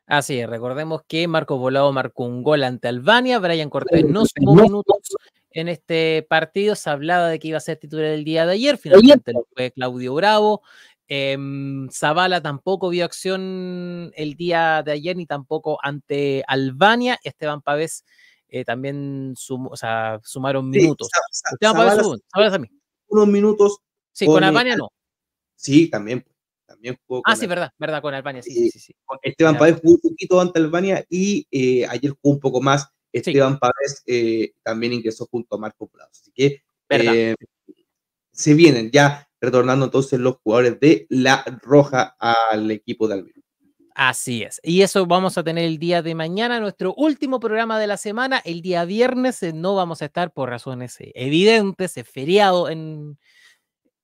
Speaker 5: Así es, recordemos que Marco Volado marcó un gol ante Albania, Brian Cortés no sumó minutos en este partido, se hablaba de que iba a ser titular el día de ayer, finalmente lo fue Claudio Bravo, em, Zavala tampoco vio acción el día de ayer ni tampoco ante Albania, Esteban Pavés eh, también o sea, sumaron minutos.
Speaker 4: Usted unos minutos. Sí, con, Albania no. Sí, también. También jugó ah, con ah, sí,
Speaker 5: verdad, verdad, con Albania, sí, sí, sí. Esteban Pavés
Speaker 4: jugó un poquito ante Albania y eh, ayer jugó un poco más. Esteban sí. Eh, también ingresó junto a Marco Prado. Así que se vienen ya retornando entonces los jugadores de La Roja al equipo de Albania.
Speaker 5: Así es. Y eso vamos a tener el día de mañana, nuestro último programa de la semana. El día viernes eh, no vamos a estar por razones eh, evidentes, es feriado en,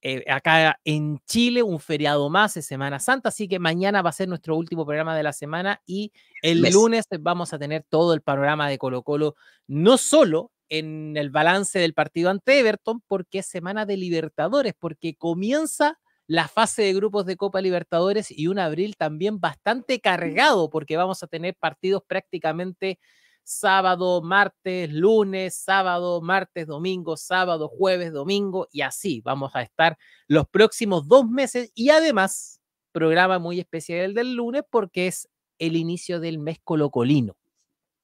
Speaker 5: eh, acá en Chile, un feriado más, es Semana Santa, así que mañana va a ser nuestro último programa de la semana y el lunes vamos a tener todo el panorama de Colo Colo, no solo en el balance del partido ante Everton, porque es Semana de Libertadores, porque comienza la fase de grupos de Copa Libertadores y un abril también bastante cargado porque vamos a tener partidos prácticamente sábado, martes, lunes, sábado, martes, domingo, sábado, jueves, domingo y así vamos a estar los próximos dos meses y además programa muy especial del lunes porque es el inicio del mes
Speaker 4: colocolino.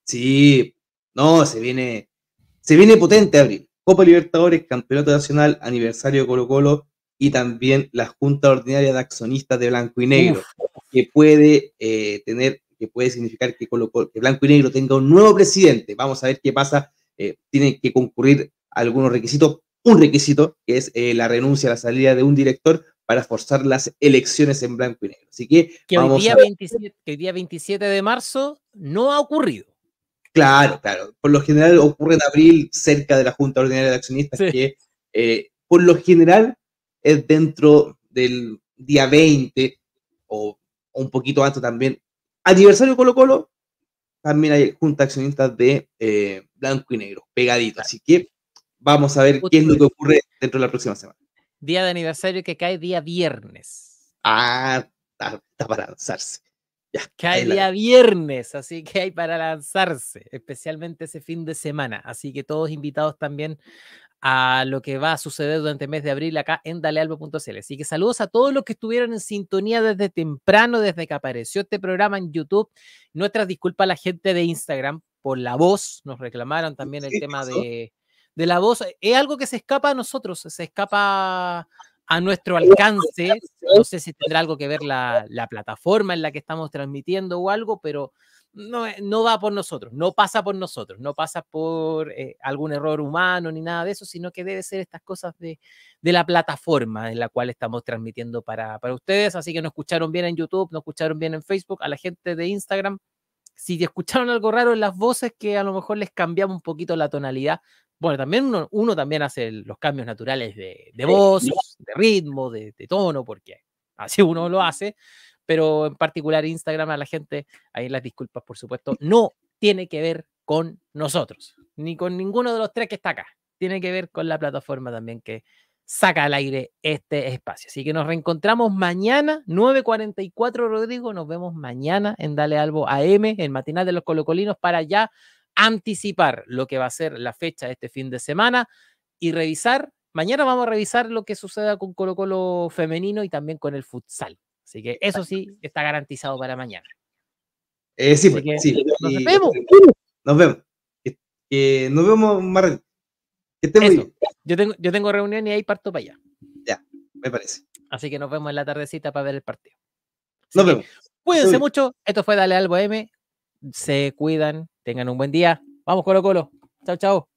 Speaker 4: Sí, no, se viene, se viene potente abril. Copa Libertadores, Campeonato Nacional, aniversario de Colo Colo y también la Junta Ordinaria de Accionistas de Blanco y Negro, que puede eh, tener, que puede significar que, Blanco y Negro tenga un nuevo presidente. Vamos a ver qué pasa. Eh, tiene que concurrir algunos requisitos. Un requisito que es eh, la renuncia a la salida de un director para forzar las elecciones en blanco y negro. Así que,
Speaker 5: el día 27 de marzo no
Speaker 4: ha ocurrido. Claro, claro. Por lo general ocurre en abril cerca de la Junta Ordinaria de Accionistas que por lo general es dentro del día 20 o, un poquito antes también. Aniversario Colo Colo, también hay junta accionistas de eh, blanco y negro, pegadito. Así que vamos a ver qué es lo que ocurre dentro de la próxima semana.
Speaker 5: Día de aniversario que cae día viernes.
Speaker 4: Ah, está, para lanzarse.
Speaker 5: Ya, cae día viernes, así que hay para lanzarse, especialmente ese fin de semana. Así que todos invitados también a lo que va a suceder durante el mes de abril acá en dalealbo.cl. Así que saludos a todos los que estuvieron en sintonía desde temprano, desde que apareció este programa en YouTube. Nuestras disculpas a la gente de Instagram por la voz, nos reclamaron también el tema de, la voz. Es algo que se escapa a nosotros, se escapa a nuestro alcance. No sé si tendrá algo que ver la, la plataforma en la que estamos transmitiendo o algo, pero eh, no, va por nosotros, no pasa por nosotros, no pasa por eh, algún error humano ni nada de eso, sino que debe ser estas cosas de, la plataforma en la cual estamos transmitiendo para, ustedes. Así que nos escucharon bien en YouTube, nos escucharon bien en Facebook, a la gente de Instagram. Si escucharon algo raro en las voces, que a lo mejor les cambiamos un poquito la tonalidad. Bueno, también uno, también hace los cambios naturales de, voz, de ritmo, de tono, porque así uno lo hace pero en particular Instagram a la gente, ahí las disculpas, por supuesto, no tiene que ver con nosotros, ni con ninguno de los tres que está acá. Tiene que ver con la plataforma también que saca al aire este espacio. Así que nos reencontramos mañana, 9.44, Rodrigo. Nos vemos mañana en Dale Albo AM, en Matinal de los Colocolinos, para ya anticipar lo que va a ser la fecha de este fin de semana y revisar. Mañana vamos a revisar lo que suceda con Colo Colo femenino y también con el futsal. Así que eso sí está garantizado para mañana.
Speaker 4: Eh, sí, pues, pues, Nos vemos. Nos vemos. nos vemos que
Speaker 5: Yo tengo, yo tengo reunión y ahí parto para allá.
Speaker 4: Ya, me parece.
Speaker 5: Así que nos vemos en la tardecita para ver el partido. nos vemos. Cuídense mucho. Esto fue Dale Albo M. Se cuidan. Tengan un buen día. Vamos, Colo Colo. Chao, chao.